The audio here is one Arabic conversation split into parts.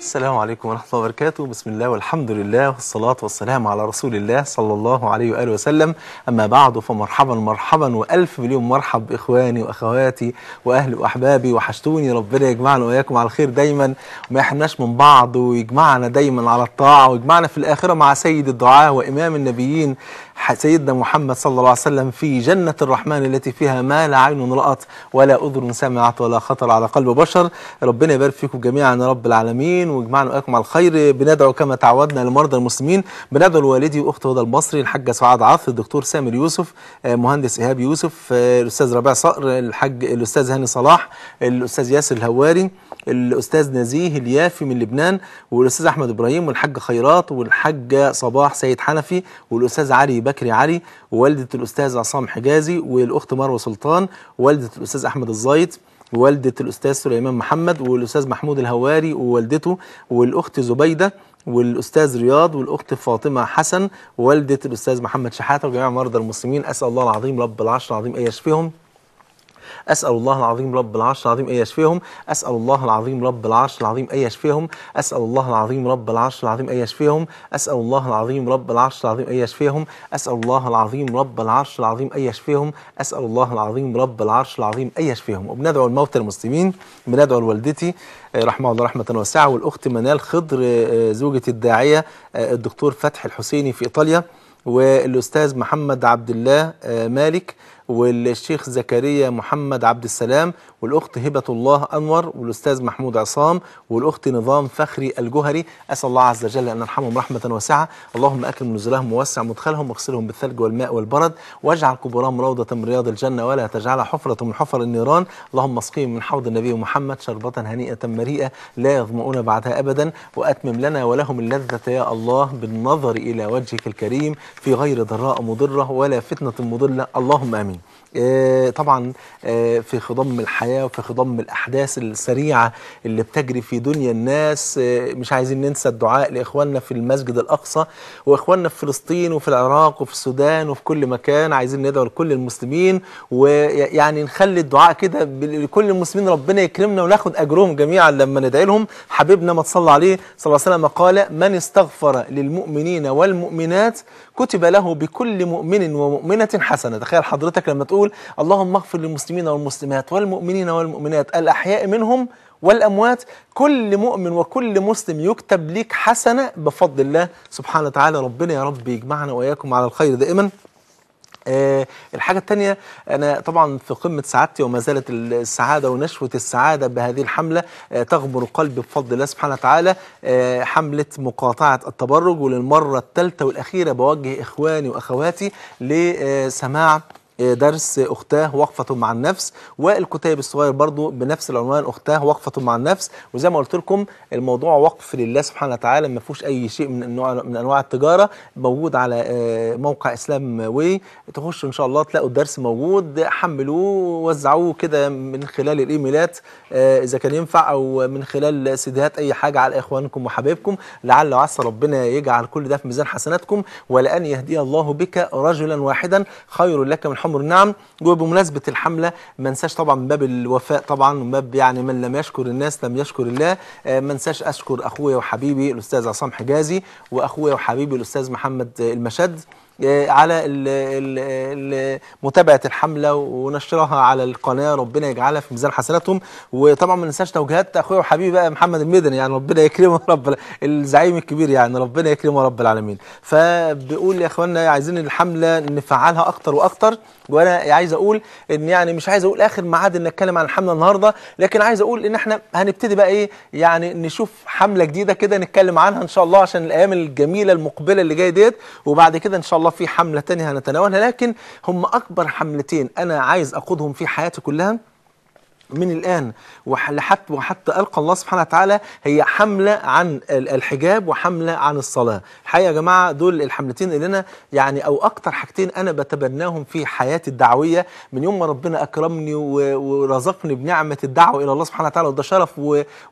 السلام عليكم ورحمة الله وبركاته بسم الله والحمد لله والصلاة والسلام على رسول الله صلى الله عليه وآله وسلم أما بعد فمرحبا مرحبا وألف مليون مرحب إخواني وأخواتي وأهلي وأحبابي وحشتوني ربنا يجمعنا وإياكم على الخير دايما وما يحرمناش من بعض ويجمعنا دايما على الطاعة ويجمعنا في الآخرة مع سيد الدعاء وإمام النبيين سيدنا محمد صلى الله عليه وسلم في جنة الرحمن التي فيها ما لا عين رأت ولا أذن سمعت ولا خطر على قلب بشر ربنا يبارك فيكم جميعا يا رب العالمين ويجمعنا وإياكم على الخير بندعو كما تعودنا لمرضى المسلمين بندعو لوالدي وأخت هدى المصري الحاجة سعاد عاطف الدكتور سامر يوسف آه، مهندس إيهاب يوسف آه، الأستاذ ربيع صقر الحاج الأستاذ هاني صلاح الأستاذ ياسر الهواري الاستاذ نزيه اليافي من لبنان والاستاذ احمد ابراهيم والحاج خيرات والحاجه صباح سيد حنفي والاستاذ علي بكري علي ووالده الاستاذ عصام حجازي والاخت مروه سلطان ووالده الاستاذ احمد الزايد والدة الأستاذ سليمان محمد والأستاذ محمود الهواري ووالدته والأخت زبيدة والأستاذ رياض والأخت فاطمة حسن ووالدة الأستاذ محمد شحاتة وجميع مرضى المسلمين أسأل الله العظيم رب العرش العظيم أن يشفيهم أسأل الله العظيم رب العرش العظيم أن يشفيهم أسأل الله العظيم رب العرش العظيم أن يشفيهم أسأل الله العظيم رب العرش العظيم أن يشفيهم أسأل الله العظيم رب العرش العظيم أن يشفيهم أسأل الله العظيم رب العرش العظيم أن يشفيهم أسأل الله العظيم رب العرش العظيم أن يشفيهم وبندعو الموتى المسلمين بندعو لوالدتي آه، رحمه الله رحمة واسعة والأخت منال خضر آه، زوجة الداعية آه، الدكتور فتحي الحسيني في إيطاليا والأستاذ محمد عبد الله مالك والشيخ زكريا محمد عبد السلام والأخت هبة الله أنور والأستاذ محمود عصام والأخت نظام فخري الجهري أسأل الله عز وجل أن يرحمهم رحمة واسعة اللهم اكرم نزلهم ووسع مدخلهم واغسلهم بالثلج والماء والبرد واجعل قبورهم روضة من رياض الجنة ولا تجعلها حفرة من حفر النيران اللهم اسقيهم من حوض النبي محمد شربة هنيئة مريئة لا يظمؤون بعدها أبدا وأتمم لنا ولهم اللذة يا الله بالنظر إلى وجهك الكريم في غير ضراء مضرة ولا فتنة مضلة اللهم آمين آه، طبعا آه، في خضم الحياة الحياة وفي خضم الأحداث السريعة اللي بتجري في دنيا الناس آه، مش عايزين ننسى الدعاء لإخواننا في المسجد الأقصى وإخواننا في فلسطين وفي العراق وفي السودان وفي كل مكان عايزين ندعو لكل المسلمين ويعني نخلي الدعاء كده لكل المسلمين ربنا يكرمنا وناخد أجرهم جميعا لما ندعي لهم حبيبنا ما تصلى عليه صلى الله عليه وسلم قال من استغفر للمؤمنين والمؤمنات كتب له بكل مؤمن ومؤمنة حسنة تخيل حضرتك لما تقول اللهم اغفر للمسلمين والمسلمات والمؤمنين والمؤمنين والمؤمنات الأحياء منهم والأموات كل مؤمن وكل مسلم يكتب ليك حسنة بفضل الله سبحانه وتعالى ربنا يا رب يجمعنا وإياكم على الخير دائما أه الحاجة الثانية أنا طبعا في قمة سعادتي وما زالت السعادة ونشوة السعادة بهذه الحملة أه تغمر قلبي بفضل الله سبحانه وتعالى أه حملة مقاطعة التبرج وللمرة الثالثة والأخيرة بوجه إخواني وأخواتي لسماع درس اختاه وقفه مع النفس والكتاب الصغير برضو بنفس العنوان اختاه وقفه مع النفس وزي ما قلت لكم الموضوع وقف لله سبحانه وتعالى ما فيهوش اي شيء من انواع من انواع التجاره موجود على آه، موقع اسلام وي تخشوا ان شاء الله تلاقوا الدرس موجود حملوه وزعوه كده من خلال الايميلات آه، اذا كان ينفع او من خلال سيديهات اي حاجه على اخوانكم وحبايبكم لعل وعسى ربنا يجعل كل ده في ميزان حسناتكم ولان يهدي الله بك رجلا واحدا خير لك من حمر الحمر نعم وبمناسبة الحملة ما انساش طبعا من باب الوفاء طبعا من باب يعني من لم يشكر الناس لم يشكر الله آه، ما انساش أشكر أخويا وحبيبي الأستاذ عصام حجازي وأخويا وحبيبي الأستاذ محمد المشد آه، على متابعه الحمله ونشرها على القناه ربنا يجعلها في ميزان حسناتهم وطبعا ما ننساش توجيهات اخويا وحبيبي بقى محمد المدني يعني ربنا يكرمه رب الزعيم الكبير يعني ربنا يكرمه رب العالمين فبقول يا اخوانا عايزين الحمله نفعلها اكتر واكتر وانا عايز اقول ان يعني مش عايز اقول اخر ميعاد ان اتكلم عن الحمله النهارده لكن عايز اقول ان احنا هنبتدي بقى ايه يعني نشوف حمله جديده كده نتكلم عنها ان شاء الله عشان الايام الجميله المقبله اللي جايه ديت وبعد كده ان شاء الله وفي حملة تانية هنتناولها لكن هم أكبر حملتين أنا عايز أقودهم في حياتي كلها من الآن وحتى وحتى ألقى الله سبحانه وتعالى هي حملة عن الحجاب وحملة عن الصلاة الحقيقة يا جماعة دول الحملتين اللي أنا يعني أو أكتر حاجتين أنا بتبناهم في حياتي الدعوية من يوم ما ربنا أكرمني ورزقني بنعمة الدعوة إلى الله سبحانه وتعالى وده شرف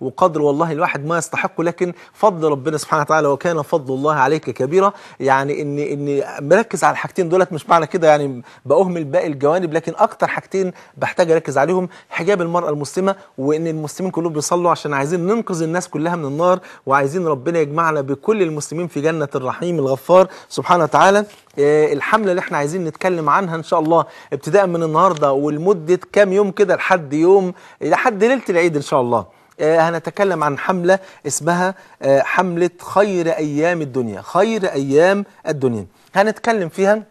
وقدر والله الواحد ما يستحقه لكن فضل ربنا سبحانه وتعالى وكان فضل الله عليك كبيرة يعني إن إن مركز على الحاجتين دولت مش معنى كده يعني بأهمل باقي الجوانب لكن أكتر حاجتين بحتاج أركز عليهم حجاب المرأة المسلمة وإن المسلمين كلهم بيصلوا عشان عايزين ننقذ الناس كلها من النار وعايزين ربنا يجمعنا بكل المسلمين في جنة الرحيم الغفار سبحانه وتعالى آه، الحملة اللي احنا عايزين نتكلم عنها ان شاء الله ابتداء من النهاردة ولمدة كام يوم كده لحد يوم لحد ليلة العيد ان شاء الله آه، هنتكلم عن حملة اسمها آه، حملة خير أيام الدنيا خير أيام الدنيا هنتكلم فيها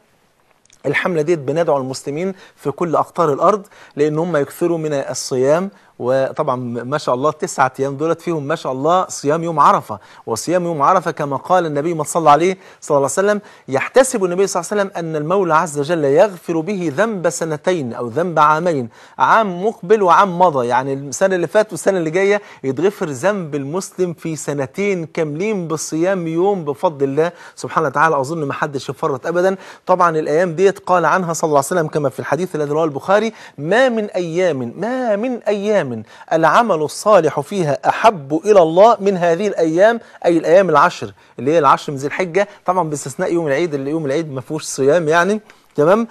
الحملة ديت بندعو المسلمين في كل أقطار الأرض لأن هم يكثروا من الصيام وطبعا ما شاء الله تسعة أيام دولت فيهم ما شاء الله صيام يوم عرفة وصيام يوم عرفة كما قال النبي ما صلى عليه صلى الله عليه وسلم يحتسب النبي صلى الله عليه وسلم أن المولى عز وجل يغفر به ذنب سنتين أو ذنب عامين عام مقبل وعام مضى يعني السنة اللي فاتت والسنة اللي جاية يتغفر ذنب المسلم في سنتين كاملين بالصيام يوم بفضل الله سبحانه وتعالى أظن ما حدش يفرط أبدا طبعا الأيام ديت قال عنها صلى الله عليه وسلم كما في الحديث الذي رواه البخاري ما من أيام ما من أيام أيام العمل الصالح فيها أحب إلى الله من هذه الأيام أي الأيام العشر اللي هي العشر من ذي الحجة طبعا باستثناء يوم العيد اللي يوم العيد ما فيهوش صيام يعني تمام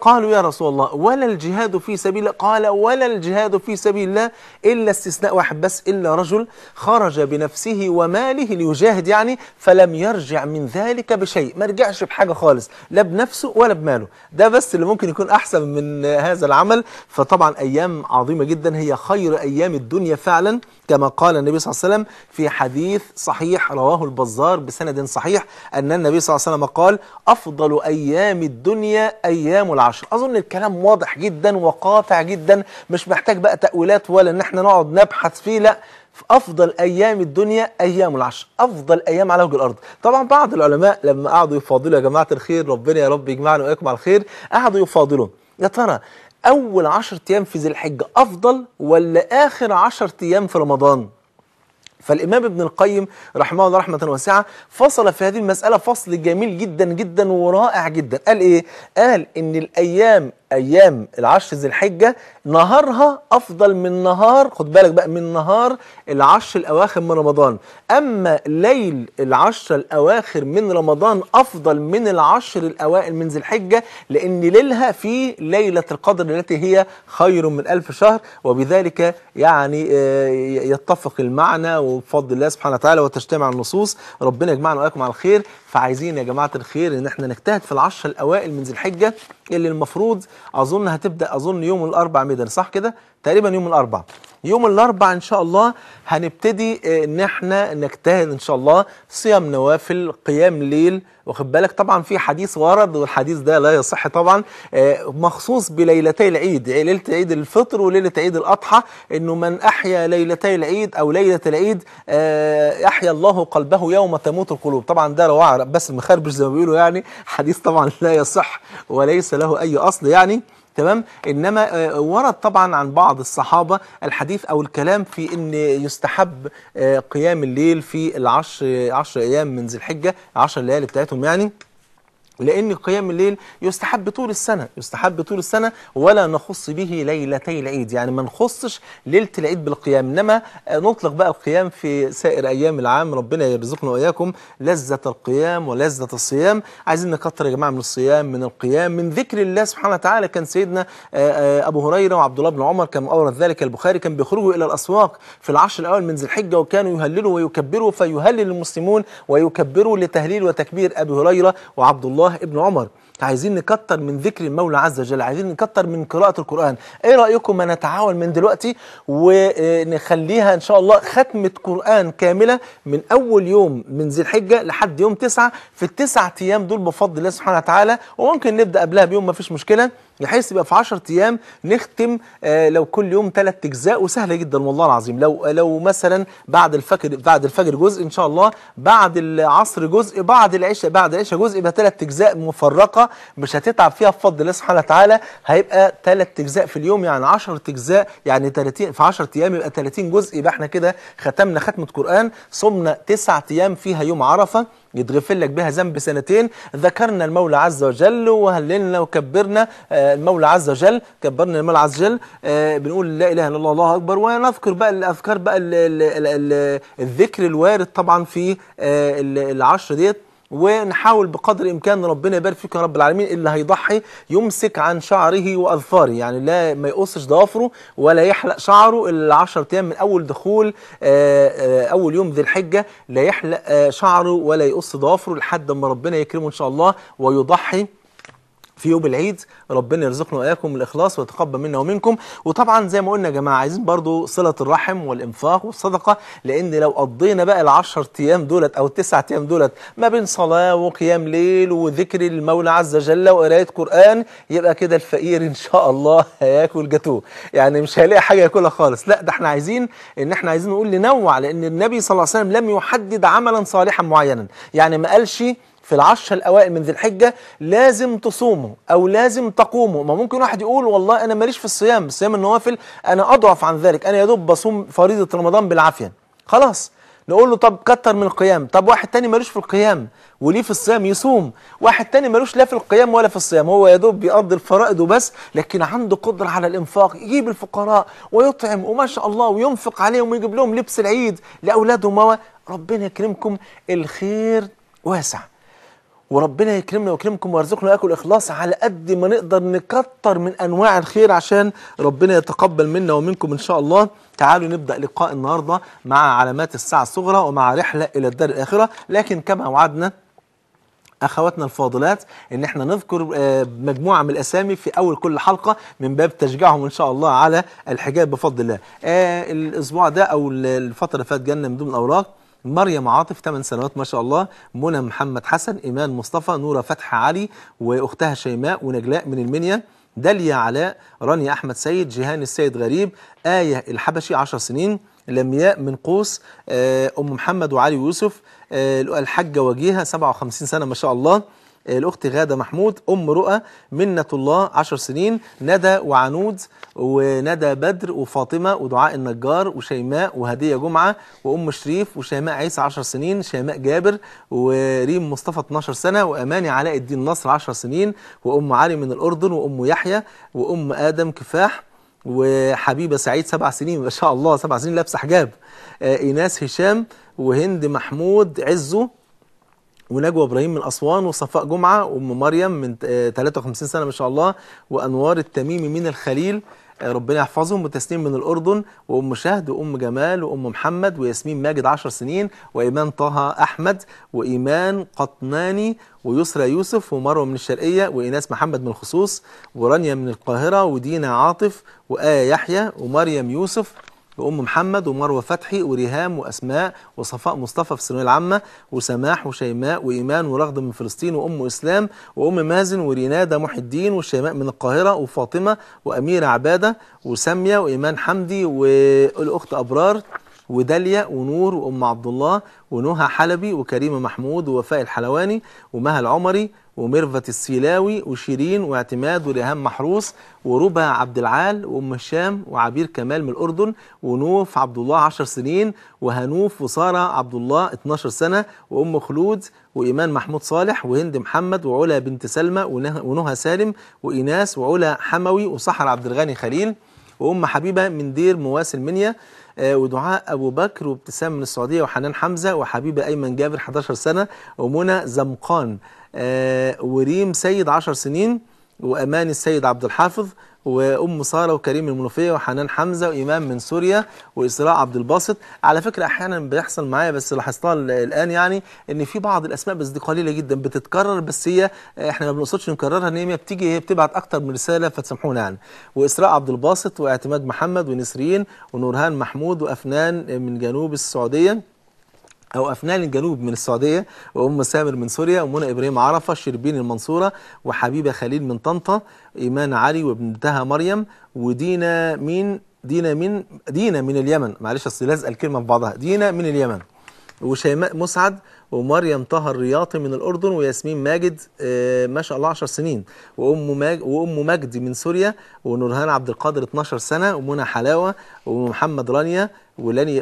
قالوا يا رسول الله ولا الجهاد في سبيل الله قال ولا الجهاد في سبيل الله إلا استثناء واحد بس إلا رجل خرج بنفسه وماله ليجاهد يعني فلم يرجع من ذلك بشيء ما رجعش بحاجة خالص لا بنفسه ولا بماله ده بس اللي ممكن يكون أحسن من هذا العمل فطبعا أيام عظيمة جدا هي خير أيام الدنيا فعلا كما قال النبي صلى الله عليه وسلم في حديث صحيح رواه البزار بسند صحيح أن النبي صلى الله عليه وسلم قال أفضل أيام الدنيا أيام العشر أظن الكلام واضح جدا وقاطع جدا مش محتاج بقى تأويلات ولا إن احنا نقعد نبحث فيه لا في أفضل أيام الدنيا أيام العشر أفضل أيام على وجه الأرض طبعا بعض العلماء لما قعدوا يفاضلوا يا جماعة الخير ربنا يا رب يجمعنا وإياكم على الخير قعدوا يفاضلوا يا ترى أول عشر أيام في ذي الحجة أفضل ولا آخر عشر أيام في رمضان فالإمام ابن القيم رحمه الله رحمة واسعة فصل في هذه المسألة فصل جميل جدا جدا ورائع جدا قال إيه؟ قال إن الأيام ايام العشر ذي الحجه نهارها افضل من نهار خد بالك بقى من نهار العشر الاواخر من رمضان اما ليل العشر الاواخر من رمضان افضل من العشر الاوائل من ذي الحجه لان ليلها في ليله القدر التي هي خير من الف شهر وبذلك يعني آه، يتفق المعنى وبفضل الله سبحانه وتعالى وتجتمع النصوص ربنا يجمعنا واياكم على الخير فعايزين يا جماعه الخير ان احنا نجتهد في العشر الاوائل من ذي الحجه اللي المفروض اظن هتبدا اظن يوم الاربع ميدان صح كده تقريبا يوم الاربعاء يوم الاربعاء ان شاء الله هنبتدي آه، ان احنا نجتهد ان شاء الله صيام نوافل قيام ليل واخد بالك طبعا في حديث ورد والحديث ده لا يصح طبعا آه، مخصوص بليلتي العيد يعني ليله عيد الفطر وليله عيد الاضحى انه من احيا ليلتي العيد او ليله العيد آه، احيا الله قلبه يوم تموت القلوب طبعا ده رواه بس المخربش زي ما بيقولوا يعني حديث طبعا لا يصح وليس له اي اصل يعني تمام انما آه، ورد طبعا عن بعض الصحابه الحديث او الكلام في ان يستحب آه، قيام الليل في العشر 10 ايام من ذي الحجه 10 ليالي بتاعتهم يعني لأن قيام الليل يستحب طول السنة يستحب طول السنة ولا نخص به ليلتي العيد يعني ما نخصش ليلة العيد بالقيام إنما نطلق بقى القيام في سائر أيام العام ربنا يرزقنا وإياكم لذة القيام ولذة الصيام عايزين نكتر يا جماعة من الصيام من القيام من ذكر الله سبحانه وتعالى كان سيدنا آه، آه، أبو هريرة وعبد الله بن عمر كما أورد ذلك البخاري كان بيخرجوا إلى الأسواق في العشر الأول من ذي الحجة وكانوا يهللوا ويكبروا فيهلل المسلمون ويكبروا لتهليل وتكبير أبي هريرة وعبد الله الله ابن عمر عايزين نكتر من ذكر المولى عز وجل عايزين نكتر من قراءة القرآن ايه رأيكم ما نتعاون من دلوقتي ونخليها ان شاء الله ختمة قرآن كاملة من اول يوم من ذي الحجة لحد يوم تسعة في التسعة ايام دول بفضل الله سبحانه وتعالى وممكن نبدأ قبلها بيوم ما فيش مشكلة بحيث يبقى في 10 ايام نختم آه لو كل يوم ثلاث اجزاء وسهله جدا والله العظيم لو لو مثلا بعد الفجر بعد الفجر جزء ان شاء الله بعد العصر جزء بعد العشاء بعد العشاء جزء يبقى ثلاث اجزاء مفرقه مش هتتعب فيها بفضل الله سبحانه وتعالى هيبقى ثلاث اجزاء في اليوم يعني 10 اجزاء يعني 30 في 10 ايام يبقى 30 جزء يبقى احنا كده ختمنا ختمه قران صمنا تسع ايام فيها يوم عرفه يتغفر لك بها ذنب سنتين ذكرنا المولى عز وجل وهللنا وكبرنا آه، المولى عز وجل كبرنا المولى عز وجل آه، بنقول لا اله الا الله الله اكبر ونذكر بقى الاذكار بقى الذكر الوارد طبعا في آه، العشر ديت ونحاول بقدر الامكان ربنا يبارك فيك يا رب العالمين اللي هيضحي يمسك عن شعره واظفاره يعني لا ما يقصش ضوافره ولا يحلق شعره ال 10 ايام من اول دخول آه، آه، اول يوم ذي الحجه لا يحلق آه، شعره ولا يقص ضوافره لحد ما ربنا يكرمه ان شاء الله ويضحي في يوم العيد ربنا يرزقنا واياكم الاخلاص ويتقبل منا ومنكم وطبعا زي ما قلنا يا جماعه عايزين برضو صله الرحم والانفاق والصدقه لان لو قضينا بقى ال10 ايام دولت او التسع ايام دولت ما بين صلاه وقيام ليل وذكر المولى عز وجل وقرايه قران يبقى كده الفقير ان شاء الله هياكل جاتوه يعني مش هيلاقي حاجه ياكلها خالص لا ده احنا عايزين ان احنا عايزين نقول ننوع لان النبي صلى الله عليه وسلم لم يحدد عملا صالحا معينا يعني ما قالش في العشر الأوائل من ذي الحجة لازم تصوموا أو لازم تقوموا ما ممكن واحد يقول والله أنا ماليش في الصيام صيام النوافل أنا أضعف عن ذلك أنا يا دوب بصوم فريضة رمضان بالعافية خلاص نقول له طب كتر من القيام طب واحد تاني ملوش في القيام وليه في الصيام يصوم واحد تاني ملوش لا في القيام ولا في الصيام هو يا دوب بيقضي الفرائض وبس لكن عنده قدرة على الإنفاق يجيب الفقراء ويطعم وما شاء الله وينفق عليهم ويجيب لهم لبس العيد لأولادهم ربنا يكرمكم الخير واسع وربنا يكرمنا ويكرمكم ويرزقنا اكل اخلاص على قد ما نقدر نكتر من انواع الخير عشان ربنا يتقبل منا ومنكم ان شاء الله تعالوا نبدا لقاء النهارده مع علامات الساعه الصغرى ومع رحله الى الدار الاخره لكن كما وعدنا اخواتنا الفاضلات ان احنا نذكر آه، مجموعه من الاسامي في اول كل حلقه من باب تشجيعهم ان شاء الله على الحجاب بفضل الله آه، الاسبوع ده او الفتره اللي فاتت جالنا من ضمن اوراق مريم عاطف 8 سنوات ما شاء الله منى محمد حسن إيمان مصطفى نورة فتح علي وأختها شيماء ونجلاء من المنيا داليا علاء رانيا أحمد سيد جيهان السيد غريب آية الحبشي 10 سنين لمياء من قوس آه، أم محمد وعلي ويوسف آه، الحاجة وجيهة 57 سنة ما شاء الله الاخت غاده محمود ام رؤى منه الله 10 سنين ندى وعنود وندى بدر وفاطمه ودعاء النجار وشيماء وهديه جمعه وام شريف وشيماء عيسى 10 سنين شيماء جابر وريم مصطفى 12 سنه واماني علاء الدين نصر 10 سنين وام علي من الاردن وام يحيى وام ادم كفاح وحبيبه سعيد سبع سنين ما شاء الله سبع سنين لابسه حجاب آه، ايناس هشام وهند محمود عزه ونجوى ابراهيم من اسوان وصفاء جمعه وام مريم من 53 آه، سنه ما شاء الله وانوار التميمي من الخليل آه، ربنا يحفظهم وتسنيم من الاردن وام شهد وام جمال وام محمد وياسمين ماجد 10 سنين وايمان طه احمد وايمان قطناني ويسرى يوسف ومروه من الشرقيه وايناس محمد من الخصوص ورانيا من القاهره ودينا عاطف وآية يحيى ومريم يوسف وأم محمد ومروة فتحي وريهام وأسماء وصفاء مصطفى في الثانوية العامة وسماح وشيماء وإيمان ورغدة من فلسطين وأم إسلام وأم مازن ورينادة محي الدين وشيماء من القاهرة وفاطمة وأميرة عبادة وسامية وإيمان حمدي والأخت أبرار وداليا ونور وأم عبد الله ونهى حلبي وكريمة محمود ووفاء الحلواني ومها العمري وميرفت السيلاوي وشيرين واعتماد وريهام محروس وربا عبد العال وام هشام وعبير كمال من الاردن ونوف عبد الله 10 سنين وهنوف وساره عبد الله 12 سنه وام خلود وإيمان محمود صالح وهند محمد وعلا بنت سلمى ونهى سالم وايناس وعلا حموي وصحر عبد الغني خليل وأم حبيبة من دير مواسل منيا آه، ودعاء أبو بكر وابتسام من السعودية وحنان حمزة وحبيبة أيمن جابر 11 سنة ومنى زمقان آه، وريم سيد 10 سنين وأمان السيد عبد الحافظ وام ساره وكريم المنوفيه وحنان حمزه وامام من سوريا واسراء عبد الباسط على فكره احيانا بيحصل معايا بس لاحظتها الان يعني ان في بعض الاسماء بس دي قليله جدا بتتكرر بس هي آه، احنا ما بنقصدش نكررها ان هي بتيجي هي بتبعت اكتر من رساله فتسامحونا يعني واسراء عبد الباسط واعتماد محمد ونسرين ونورهان محمود وافنان آه، من جنوب السعوديه أو أفنان الجنوب من السعودية وأم سامر من سوريا ومنى إبراهيم عرفة شربين المنصورة وحبيبة خليل من طنطا إيمان علي وابنتها مريم ودينا مين دينا من دينا من اليمن معلش أصل لازقة الكلمة في بعضها دينا من اليمن وشيماء مسعد ومريم طه الرياطي من الأردن وياسمين ماجد آه، ما شاء الله 10 سنين وأم ماجد وأم مجدي من سوريا ونورهان عبد القادر 12 سنة ومنى حلاوة ومحمد رانيا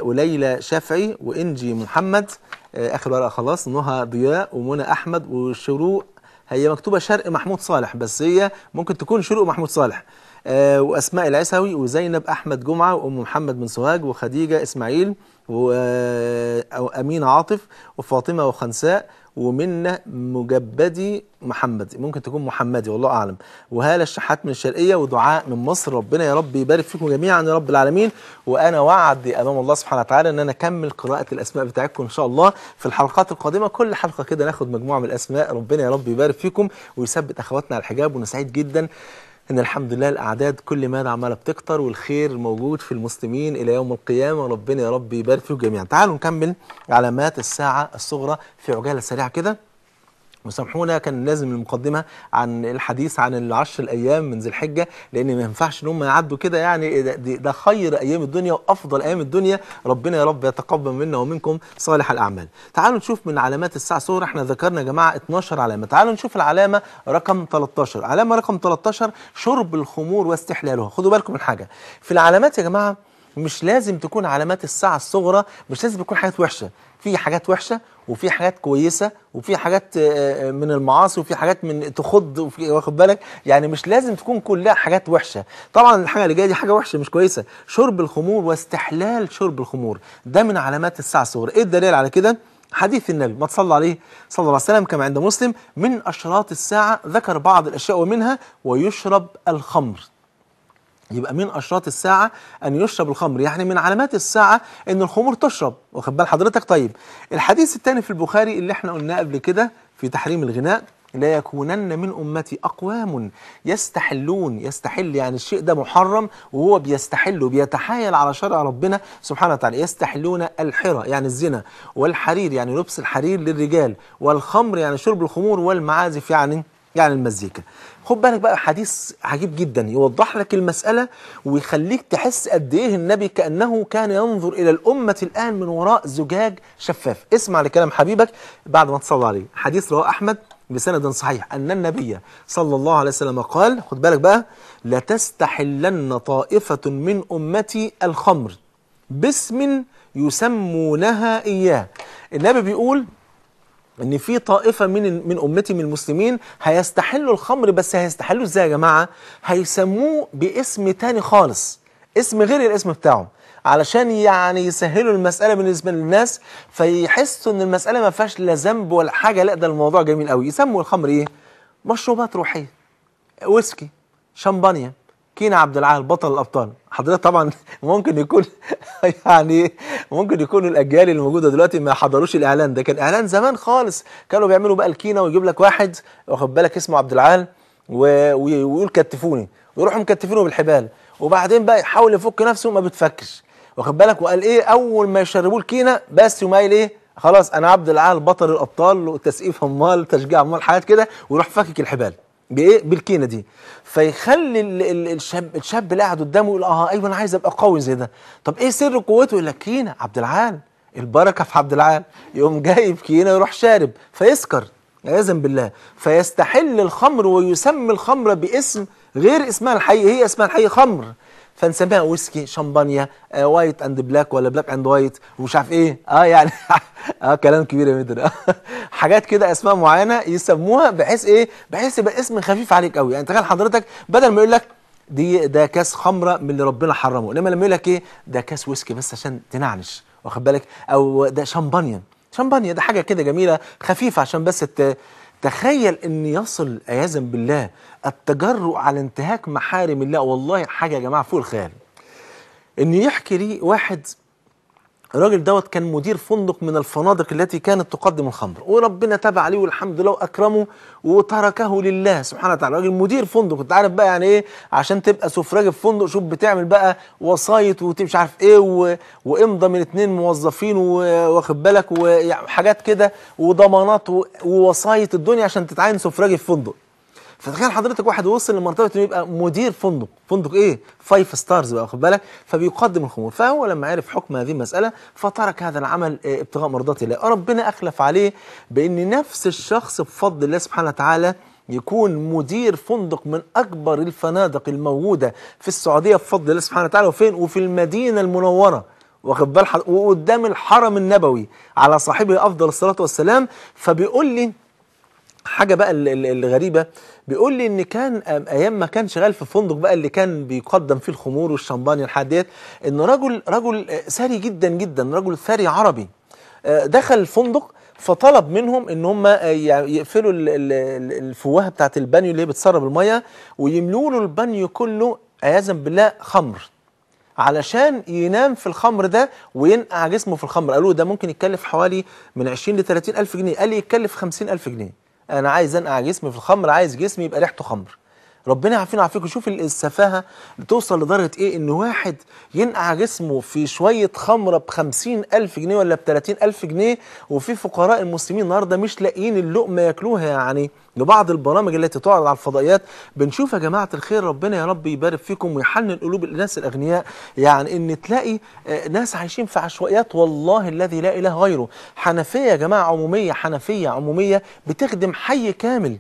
وليلى شافعي وانجي محمد آه، اخر ورقه خلاص نهى ضياء ومنى احمد وشروق هي مكتوبه شرق محمود صالح بس هي ممكن تكون شروق محمود صالح آه واسماء العسوي وزينب احمد جمعه وام محمد بن سوهاج وخديجه اسماعيل وامين آه، عاطف وفاطمه وخنساء ومنة مجبدي محمدي ممكن تكون محمدي والله أعلم وهالة الشحات من الشرقية ودعاء من مصر ربنا يا رب يبارك فيكم جميعا يا رب العالمين وأنا وعدي أمام الله سبحانه وتعالى أن أنا أكمل قراءة الأسماء بتاعتكم إن شاء الله في الحلقات القادمة كل حلقة كده ناخد مجموعة من الأسماء ربنا يا رب يبارك فيكم ويثبت أخواتنا على الحجاب ونسعيد جدا ان الحمد لله الاعداد كل ما عماله بتكتر والخير موجود في المسلمين الى يوم القيامه ربنا يا رب يبارك فيكم جميعا تعالوا نكمل علامات الساعه الصغرى في عجاله سريعه كده وسامحونا كان لازم المقدمه عن الحديث عن العشر الايام من ذي الحجه لان ما ينفعش ان هم يعدوا كده يعني ده, خير ايام الدنيا وافضل ايام الدنيا ربنا يا رب يتقبل منا ومنكم صالح الاعمال تعالوا نشوف من علامات الساعه الصغرى احنا ذكرنا يا جماعه 12 علامه تعالوا نشوف العلامه رقم 13 علامه رقم 13 شرب الخمور واستحلالها خدوا بالكم من حاجه في العلامات يا جماعه مش لازم تكون علامات الساعة الصغرى مش لازم تكون حاجات وحشة في حاجات وحشه وفي حاجات كويسه وفي حاجات آه، آه، من المعاصي وفي حاجات من تخض وفي واخد بالك يعني مش لازم تكون كلها حاجات وحشه طبعا الحاجه اللي جايه دي حاجه وحشه مش كويسه شرب الخمور واستحلال شرب الخمور ده من علامات الساعه الصغرى ايه الدليل على كده حديث النبي ما تصلى عليه صلى الله عليه وسلم كما عند مسلم من اشراط الساعه ذكر بعض الاشياء ومنها ويشرب الخمر يبقى من اشراط الساعه ان يشرب الخمر يعني من علامات الساعه ان الخمور تشرب واخد بال حضرتك طيب الحديث الثاني في البخاري اللي احنا قلناه قبل كده في تحريم الغناء لا يكونن من امتي اقوام يستحلون يستحل يعني الشيء ده محرم وهو بيستحل وبيتحايل على شرع ربنا سبحانه وتعالى يستحلون الحرى يعني الزنا والحرير يعني لبس الحرير للرجال والخمر يعني شرب الخمور والمعازف يعني يعني المزيكا خد بالك بقى حديث عجيب جدا يوضح لك المسألة ويخليك تحس قد إيه النبي كأنه كان ينظر إلى الأمة الآن من وراء زجاج شفاف اسمع لكلام حبيبك بعد ما تصلى عليه حديث رواه أحمد بسند صحيح أن النبي صلى الله عليه وسلم قال خد بالك بقى لتستحلن طائفة من أمتي الخمر باسم يسمونها إياه النبي بيقول ان في طائفه من من امتي من المسلمين هيستحلوا الخمر بس هيستحلوا ازاي يا جماعه هيسموه باسم تاني خالص اسم غير الاسم بتاعهم علشان يعني يسهلوا المساله بالنسبه للناس فيحسوا ان المساله ما فيهاش لا ذنب ولا حاجه لا ده الموضوع جميل قوي يسموا الخمر ايه مشروبات روحيه ويسكي شمبانيا كينا عبد العال بطل الابطال حضرتك طبعا ممكن يكون يعني ممكن يكون الاجيال اللي موجوده دلوقتي ما حضروش الاعلان ده كان اعلان زمان خالص كانوا بيعملوا بقى الكينا ويجيب لك واحد واخد بالك اسمه عبد العال ويقول كتفوني ويروحوا مكتفينه بالحبال وبعدين بقى يحاول يفك نفسه ما بتفكش واخد بالك وقال ايه اول ما يشربوه الكينا بس ومايل ايه خلاص انا عبد العال بطل الابطال وتسقيف امال تشجيع امال حاجات كده ويروح فكك الحبال بايه بالكينه دي فيخلي الشاب الشاب اللي قاعد قدامه يقول اه ايوه انا عايز ابقى قوي زي ده طب ايه سر قوته يقول لك كينه عبد العال البركه في عبد العال يقوم جايب كينه يروح شارب فيسكر عياذا بالله فيستحل الخمر ويسمي الخمر باسم غير اسمها الحقيقي هي اسمها الحقيقي خمر فنسميها ويسكي شمبانيا آه وايت اند بلاك ولا بلاك اند وايت ومش عارف ايه اه يعني اه كلام كبير يا مدر حاجات كده اسماء معينه يسموها بحيث ايه بحيث يبقى اسم خفيف عليك قوي يعني تخيل حضرتك بدل ما يقول لك دي ده كاس خمره من اللي ربنا حرمه انما لما يقول لك ايه ده كاس ويسكي بس عشان تنعنش واخد بالك او ده شمبانيا شمبانيا ده حاجه كده جميله خفيفه عشان بس تخيل ان يصل عياذا بالله التجرؤ على انتهاك محارم الله والله حاجه يا جماعه فوق الخيال ان يحكي لي واحد الراجل دوت كان مدير فندق من الفنادق التي كانت تقدم الخمر وربنا تاب عليه والحمد لله واكرمه وتركه لله سبحانه وتعالى راجل مدير فندق انت عارف بقى يعني ايه عشان تبقى سفراجي في فندق شوف بتعمل بقى وسايط ومش عارف ايه وامضى من اتنين موظفين واخد بالك وحاجات كده وضمانات ووسايط الدنيا عشان تتعين سفراجي في فندق فتخيل حضرتك واحد وصل لمرتبه انه يبقى مدير فندق فندق ايه فايف ستارز بقى واخد بالك فبيقدم الخمور فهو لما عرف حكم هذه المساله فترك هذا العمل آه، ابتغاء مرضات الله ربنا اخلف عليه بان نفس الشخص بفضل الله سبحانه وتعالى يكون مدير فندق من اكبر الفنادق الموجوده في السعوديه بفضل الله سبحانه وتعالى وفين وفي المدينه المنوره واخد بال وقدام الحرم النبوي على صاحبه افضل الصلاه والسلام فبيقول لي حاجه بقى الغريبه بيقول لي ان كان ايام ما كان شغال في فندق بقى اللي كان بيقدم فيه الخمور والشمبانيا والحاجات ديت ان رجل رجل ثري آه، جدا جدا رجل ثري عربي آه، دخل الفندق فطلب منهم ان هم آه، يقفلوا الفوهه بتاعت البانيو اللي هي بتسرب الميه ويملوا له البانيو كله عياذا بالله خمر علشان ينام في الخمر ده وينقع جسمه في الخمر قالوا ده ممكن يتكلف حوالي من 20 ل 30 الف جنيه قال لي يتكلف 50 الف جنيه انا عايز انقع جسمي في الخمر عايز جسمي يبقى ريحته خمر ربنا يعافينا ويعافيكم شوف السفاهه توصل لدرجه ايه ان واحد ينقع جسمه في شويه خمره ب ألف جنيه ولا ب ألف جنيه وفي فقراء المسلمين النهارده مش لاقيين اللقمه ياكلوها يعني لبعض البرامج التي تعرض على الفضائيات بنشوف يا جماعه الخير ربنا يا رب يبارك فيكم ويحنن قلوب الناس الاغنياء يعني ان تلاقي آه، ناس عايشين في عشوائيات والله الذي لا اله غيره حنفيه يا جماعه عموميه حنفيه عموميه بتخدم حي كامل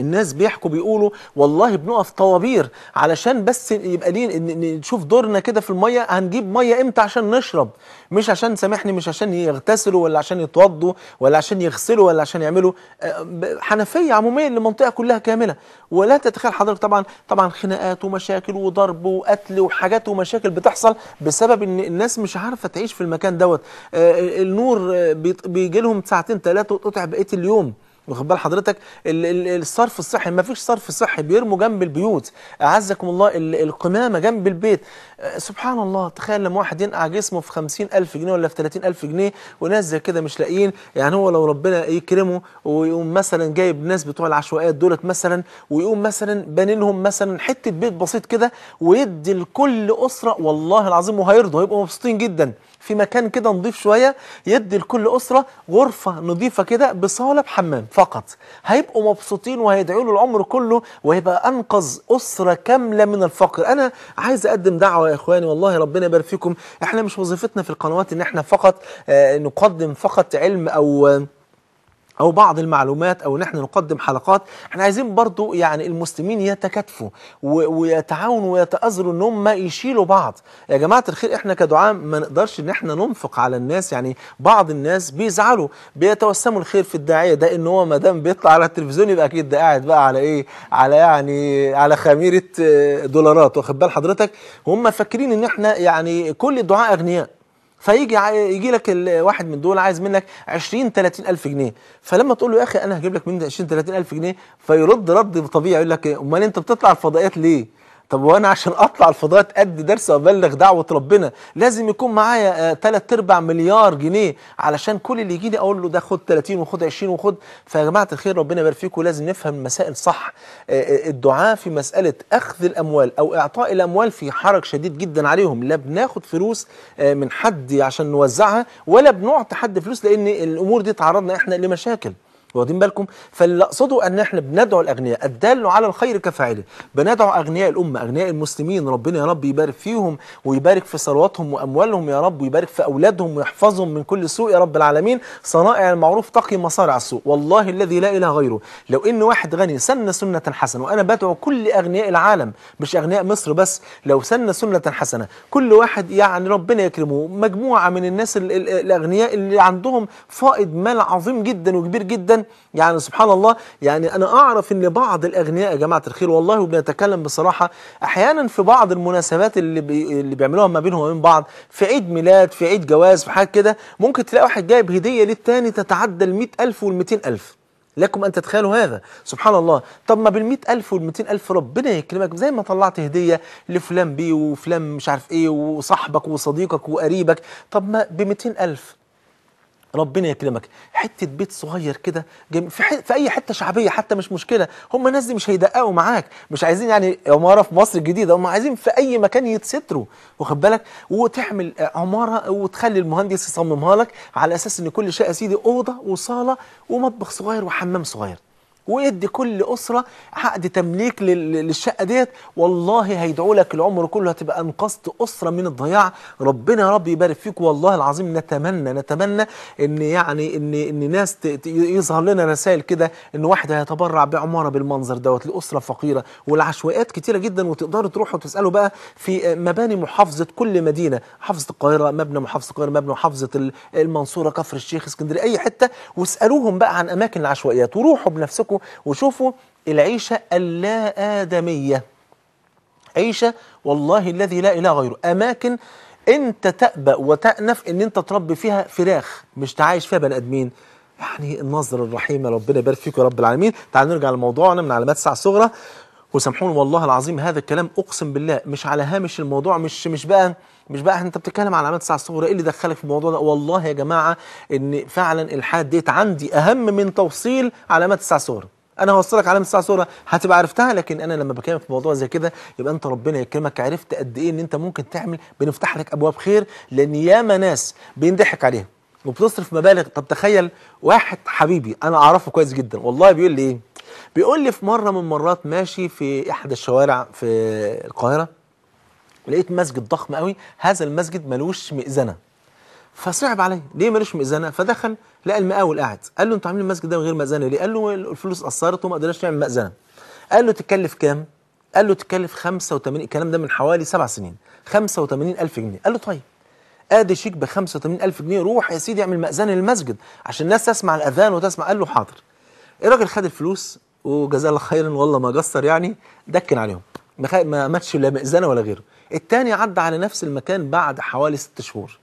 الناس بيحكوا بيقولوا والله بنقف طوابير علشان بس يبقى ليه نشوف دورنا كده في الميه هنجيب ميه امتى عشان نشرب مش عشان سامحني مش عشان يغتسلوا ولا عشان يتوضوا ولا عشان يغسلوا ولا عشان يعملوا آه، حنفيه عموميه للمنطقه كلها كامله ولا تتخيل حضرتك طبعا طبعا خناقات ومشاكل وضرب وقتل وحاجات ومشاكل بتحصل بسبب ان الناس مش عارفه تعيش في المكان دوت آه، النور آه، بيجي لهم ساعتين ثلاثه وتقطع بقيه اليوم واخد بال حضرتك الصرف الصحي ما فيش صرف صحي بيرموا جنب البيوت اعزكم الله القمامه جنب البيت أه، سبحان الله تخيل لما واحد ينقع جسمه في 50000 جنيه ولا في 30000 جنيه وناس زي كده مش لاقيين يعني هو لو ربنا يكرمه ويقوم مثلا جايب ناس بتوع العشوائيات دولت مثلا ويقوم مثلا باني لهم مثلا حته بيت بسيط كده ويدي لكل اسره والله العظيم وهيرضوا هيبقوا مبسوطين جدا في مكان كده نضيف شوية يدي لكل أسرة غرفة نضيفة كده بصالة بحمام فقط هيبقوا مبسوطين وهيدعوا له العمر كله وهيبقى أنقذ أسرة كاملة من الفقر أنا عايز أقدم دعوة يا إخواني والله ربنا يبارك فيكم إحنا مش وظيفتنا في القنوات إن إحنا فقط آه، نقدم فقط علم أو او بعض المعلومات او نحن نقدم حلقات احنا عايزين برضو يعني المسلمين يتكاتفوا ويتعاونوا ويتأزروا ان هم يشيلوا بعض يا جماعه الخير احنا كدعاء ما نقدرش ان احنا ننفق على الناس يعني بعض الناس بيزعلوا بيتوسموا الخير في الداعيه ده ان هو ما دام بيطلع على التلفزيون يبقى اكيد ده قاعد بقى على ايه على يعني على خميره دولارات واخد بال حضرتك هم فاكرين ان احنا يعني كل الدعاء اغنياء فيجي يجي لك واحد من دول عايز منك 20 30 الف جنيه فلما تقول له يا اخي انا هجيب لك من 20 30 الف جنيه فيرد رد طبيعي يقول لك امال انت بتطلع الفضائيات ليه طب وانا عشان اطلع الفضاء ادي درس وابلغ دعوه ربنا لازم يكون معايا 3 آه، ارباع مليار جنيه علشان كل اللي يجي لي اقول له ده خد 30 وخد 20 وخد فيا جماعه الخير ربنا يبارك فيكم لازم نفهم المسائل صح آه، آه، الدعاء في مساله اخذ الاموال او اعطاء الاموال في حرج شديد جدا عليهم لا بناخد فلوس من حد عشان نوزعها ولا بنعطي حد فلوس لان الامور دي تعرضنا احنا لمشاكل واخدين بالكم فاللي اقصده ان احنا بندعو الاغنياء الدال على الخير كفاعله بندعو اغنياء الامه اغنياء المسلمين ربنا يا رب يبارك فيهم ويبارك في ثرواتهم واموالهم يا رب ويبارك في اولادهم ويحفظهم من كل سوء يا رب العالمين صنائع المعروف تقي مصارع السوء والله الذي لا اله غيره لو ان واحد غني سن سنه حسنه وانا بدعو كل اغنياء العالم مش اغنياء مصر بس لو سن سنه حسنه كل واحد يعني ربنا يكرمه مجموعه من الناس الاغنياء اللي عندهم فائض مال عظيم جدا وكبير جدا يعني سبحان الله يعني أنا أعرف أن بعض الأغنياء يا جماعة الخير والله وبنتكلم بصراحة أحيانا في بعض المناسبات اللي, بي اللي بيعملوها ما بينهم وبين بعض في عيد ميلاد في عيد جواز في حاجة كده ممكن تلاقي واحد جايب هدية للتاني تتعدى ال 100000 وال 200000 لكم أن تتخيلوا هذا سبحان الله طب ما بال ألف وال ألف ربنا يكرمك زي ما طلعت هدية لفلان بيه وفلان مش عارف إيه وصاحبك وصديقك وقريبك طب ما ب ألف ربنا يكرمك حته بيت صغير كده في, حت... في اي حته شعبيه حتى مش مشكله هم الناس دي مش هيدققوا معاك مش عايزين يعني عماره في مصر الجديده هم عايزين في اي مكان يتستروا واخد بالك وتعمل عماره وتخلي المهندس يصممها لك على اساس ان كل شيء يا سيدي اوضه وصاله ومطبخ صغير وحمام صغير وادي كل اسره عقد تمليك للشقه ديت والله هيدعوا لك العمر كله هتبقى انقذت اسره من الضياع ربنا يا رب يبارك فيك والله العظيم نتمنى نتمنى ان يعني ان ان ناس يظهر لنا رسائل كده ان واحد هيتبرع بعماره بالمنظر دوت لاسره فقيره والعشوائيات كتيره جدا وتقدروا تروحوا تسالوا بقى في مباني محافظه كل مدينه محافظه القاهره مبنى محافظه القاهره مبنى محافظه المنصوره كفر الشيخ اسكندريه اي حته واسالوهم بقى عن اماكن العشوائيات وروحوا بنفسكم وشوفوا العيشة اللا آدمية عيشة والله الذي لا إله غيره أماكن أنت تأبأ وتأنف أن أنت تربي فيها فراخ مش تعايش فيها بني آدمين يعني النظرة الرحيمة ربنا يبارك فيك يا رب العالمين تعال نرجع لموضوعنا من علامات الساعة الصغرى وسامحوني والله العظيم هذا الكلام أقسم بالله مش على هامش الموضوع مش مش بقى مش بقى انت بتتكلم على علامات الساعه الصغرى ايه اللي دخلك في الموضوع ده والله يا جماعه ان فعلا الحاد ديت عندي اهم من توصيل علامات الساعه الصغرى انا هوصلك علامه الساعه الصغرى هتبقى عرفتها لكن انا لما بكلم في موضوع زي كده يبقى انت ربنا يكرمك عرفت قد ايه ان انت ممكن تعمل بنفتح لك ابواب خير لان ياما ناس بينضحك عليها وبتصرف مبالغ طب تخيل واحد حبيبي انا اعرفه كويس جدا والله بيقول لي ايه بيقول لي في مره من مرات ماشي في احدى الشوارع في القاهره لقيت مسجد ضخم قوي هذا المسجد ملوش مئذنه فصعب عليه ليه ملوش مئذنه فدخل لقى المقاول قاعد قال له انتوا عاملين المسجد ده من غير مئذنه ليه قال له الفلوس قصرت وما قدرناش نعمل مئذنه قال له تتكلف كام قال له تكلف 85 الكلام ده من حوالي سبع سنين 85 ألف جنيه قال له طيب ادي شيك ب 85 ألف جنيه روح يا سيدي اعمل مأذنة للمسجد عشان الناس تسمع الأذان وتسمع قال له حاضر الراجل خد الفلوس وجزاه الله خيرا والله ما قصر يعني دكن عليهم ما ماتش لا مأذنة ولا غيره التاني عدى على نفس المكان بعد حوالي ست شهور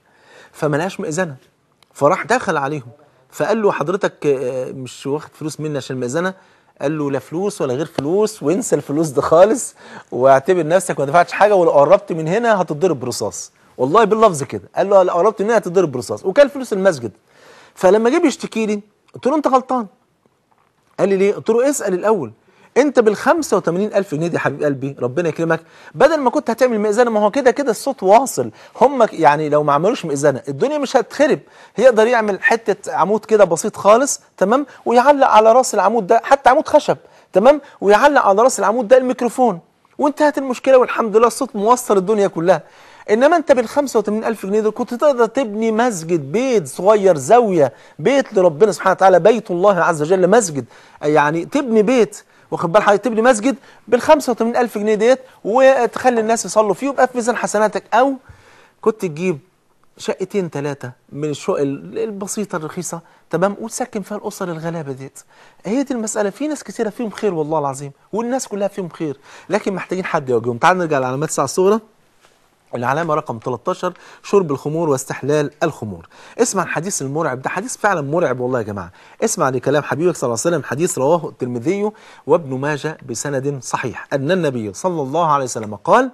لقاش مئذنه فراح دخل عليهم فقال له حضرتك آه، مش واخد فلوس مني عشان المئذنه قال له لا فلوس ولا غير فلوس وانسى الفلوس دي خالص واعتبر نفسك ما دفعتش حاجه ولو قربت من هنا هتتضرب برصاص والله باللفظ كده قال له لو قربت من هنا هتتضرب برصاص وكان فلوس المسجد فلما جه بيشتكي لي قلت له انت غلطان قال لي ليه؟ قلت له اسال الاول انت بال 85000 جنيه دي يا حبيب قلبي ربنا يكرمك بدل ما كنت هتعمل مئذنه ما هو كده كده الصوت واصل هم يعني لو ما عملوش مئذنه الدنيا مش هتخرب يقدر يعمل حته عمود كده بسيط خالص تمام ويعلق على راس العمود ده حتى عمود خشب تمام ويعلق على راس العمود ده الميكروفون وانتهت المشكله والحمد لله الصوت موصل الدنيا كلها انما انت بال 85000 جنيه دول كنت تقدر تبني مسجد بيت صغير زاويه بيت لربنا سبحانه وتعالى بيت الله عز وجل مسجد يعني تبني بيت واخد بال حضرتك تبني مسجد بال 85000 جنيه ديت وتخلي الناس يصلوا فيه ويبقى في ميزان حسناتك او كنت تجيب شقتين ثلاثة من الشقق البسيطة الرخيصة تمام وتسكن فيها الأسر الغلابة ديت هي دي المسألة في ناس كثيرة فيهم خير والله العظيم والناس كلها فيهم خير لكن محتاجين حد يواجههم تعال نرجع لعلامات الساعة الصغرى العلامة رقم 13 شرب الخمور واستحلال الخمور اسمع الحديث المرعب ده حديث فعلا مرعب والله يا جماعة اسمع لكلام حبيبك صلى الله عليه وسلم حديث رواه الترمذي وابن ماجه بسند صحيح أن النبي صلى الله عليه وسلم قال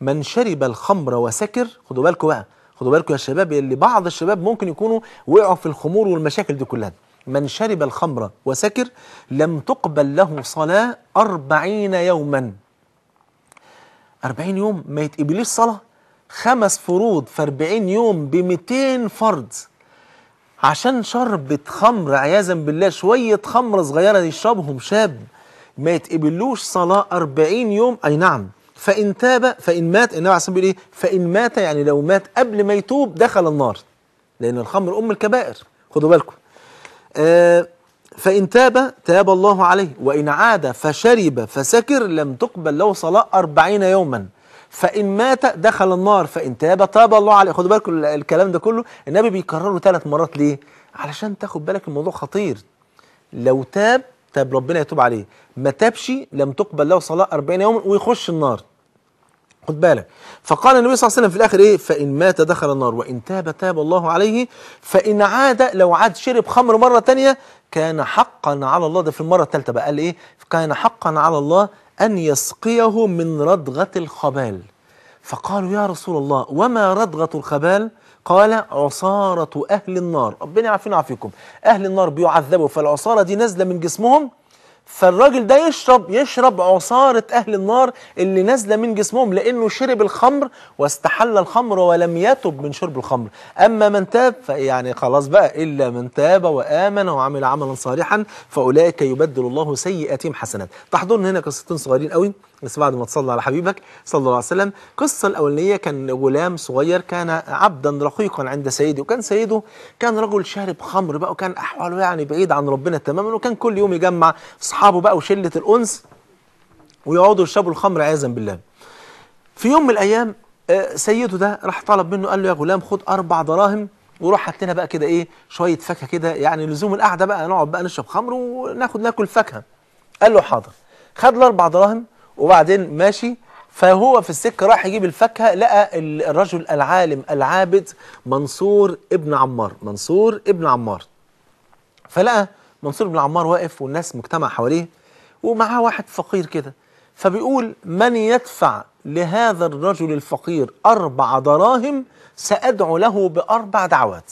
من شرب الخمر وسكر خدوا بالكم بقى خدوا بالكم يا شباب اللي بعض الشباب ممكن يكونوا وقعوا في الخمور والمشاكل دي كلها من شرب الخمر وسكر لم تقبل له صلاة أربعين يوما أربعين يوم ما يتقبليش صلاة خمس فروض في 40 يوم ب 200 فرض عشان شربة خمر عياذا بالله شوية خمر صغيرة يشربهم شاب ما يتقبلوش صلاة 40 يوم أي نعم فإن تاب فإن مات النبي عليه الصلاة والسلام إيه فإن مات يعني لو مات قبل ما يتوب دخل النار لأن الخمر أم الكبائر خدوا بالكم آه فإن تاب تاب الله عليه وإن عاد فشرب فسكر لم تقبل له صلاة 40 يوما فإن مات دخل النار فإن تاب تاب الله عليه خدوا بالكم الكلام ده كله النبي بيكرره ثلاث مرات ليه؟ علشان تاخد بالك الموضوع خطير لو تاب تاب ربنا يتوب عليه ما تابش لم تقبل له صلاة 40 يوما ويخش النار خد بالك فقال النبي صلى الله عليه وسلم في الاخر ايه فان مات دخل النار وان تاب تاب الله عليه فان عاد لو عاد شرب خمر مره تانية كان حقا على الله ده في المره الثالثه بقى قال ايه كان حقا على الله أن يسقيه من ردغة الخبال فقالوا يا رسول الله وما ردغة الخبال قال عصارة أهل النار ربنا يعافينا ويعافيكم أهل النار بيعذبوا فالعصارة دي نازلة من جسمهم فالراجل ده يشرب يشرب عصارة أهل النار اللي نازلة من جسمهم لأنه شرب الخمر واستحل الخمر ولم يتب من شرب الخمر أما من تاب فيعني خلاص بقى إلا من تاب وآمن وعمل عملا صالحا فأولئك يبدل الله سيئاتهم حسنات تحضرنا هنا قصتين صغيرين قوي بس بعد ما تصلى على حبيبك صلى الله عليه وسلم القصة الأولانية كان غلام صغير كان عبدا رقيقا عند سيده وكان سيده كان رجل شارب خمر بقى وكان أحواله يعني بعيد عن ربنا تماما وكان كل يوم يجمع أصحابه بقى وشلة الأنس ويقعدوا يشربوا الخمر عياذا بالله في يوم من الأيام آه، سيده ده راح طلب منه قال له يا غلام خد أربع دراهم وروح هات لنا بقى كده ايه شويه فاكهه كده يعني لزوم القعده بقى نقعد بقى نشرب خمر وناخد ناكل فاكهه قال له حاضر خد الاربع دراهم وبعدين ماشي فهو في السكة راح يجيب الفاكهة لقى الرجل العالم العابد منصور ابن عمار منصور ابن عمار فلقى منصور ابن عمار واقف والناس مجتمع حواليه ومعاه واحد فقير كده فبيقول من يدفع لهذا الرجل الفقير أربع دراهم سأدعو له بأربع دعوات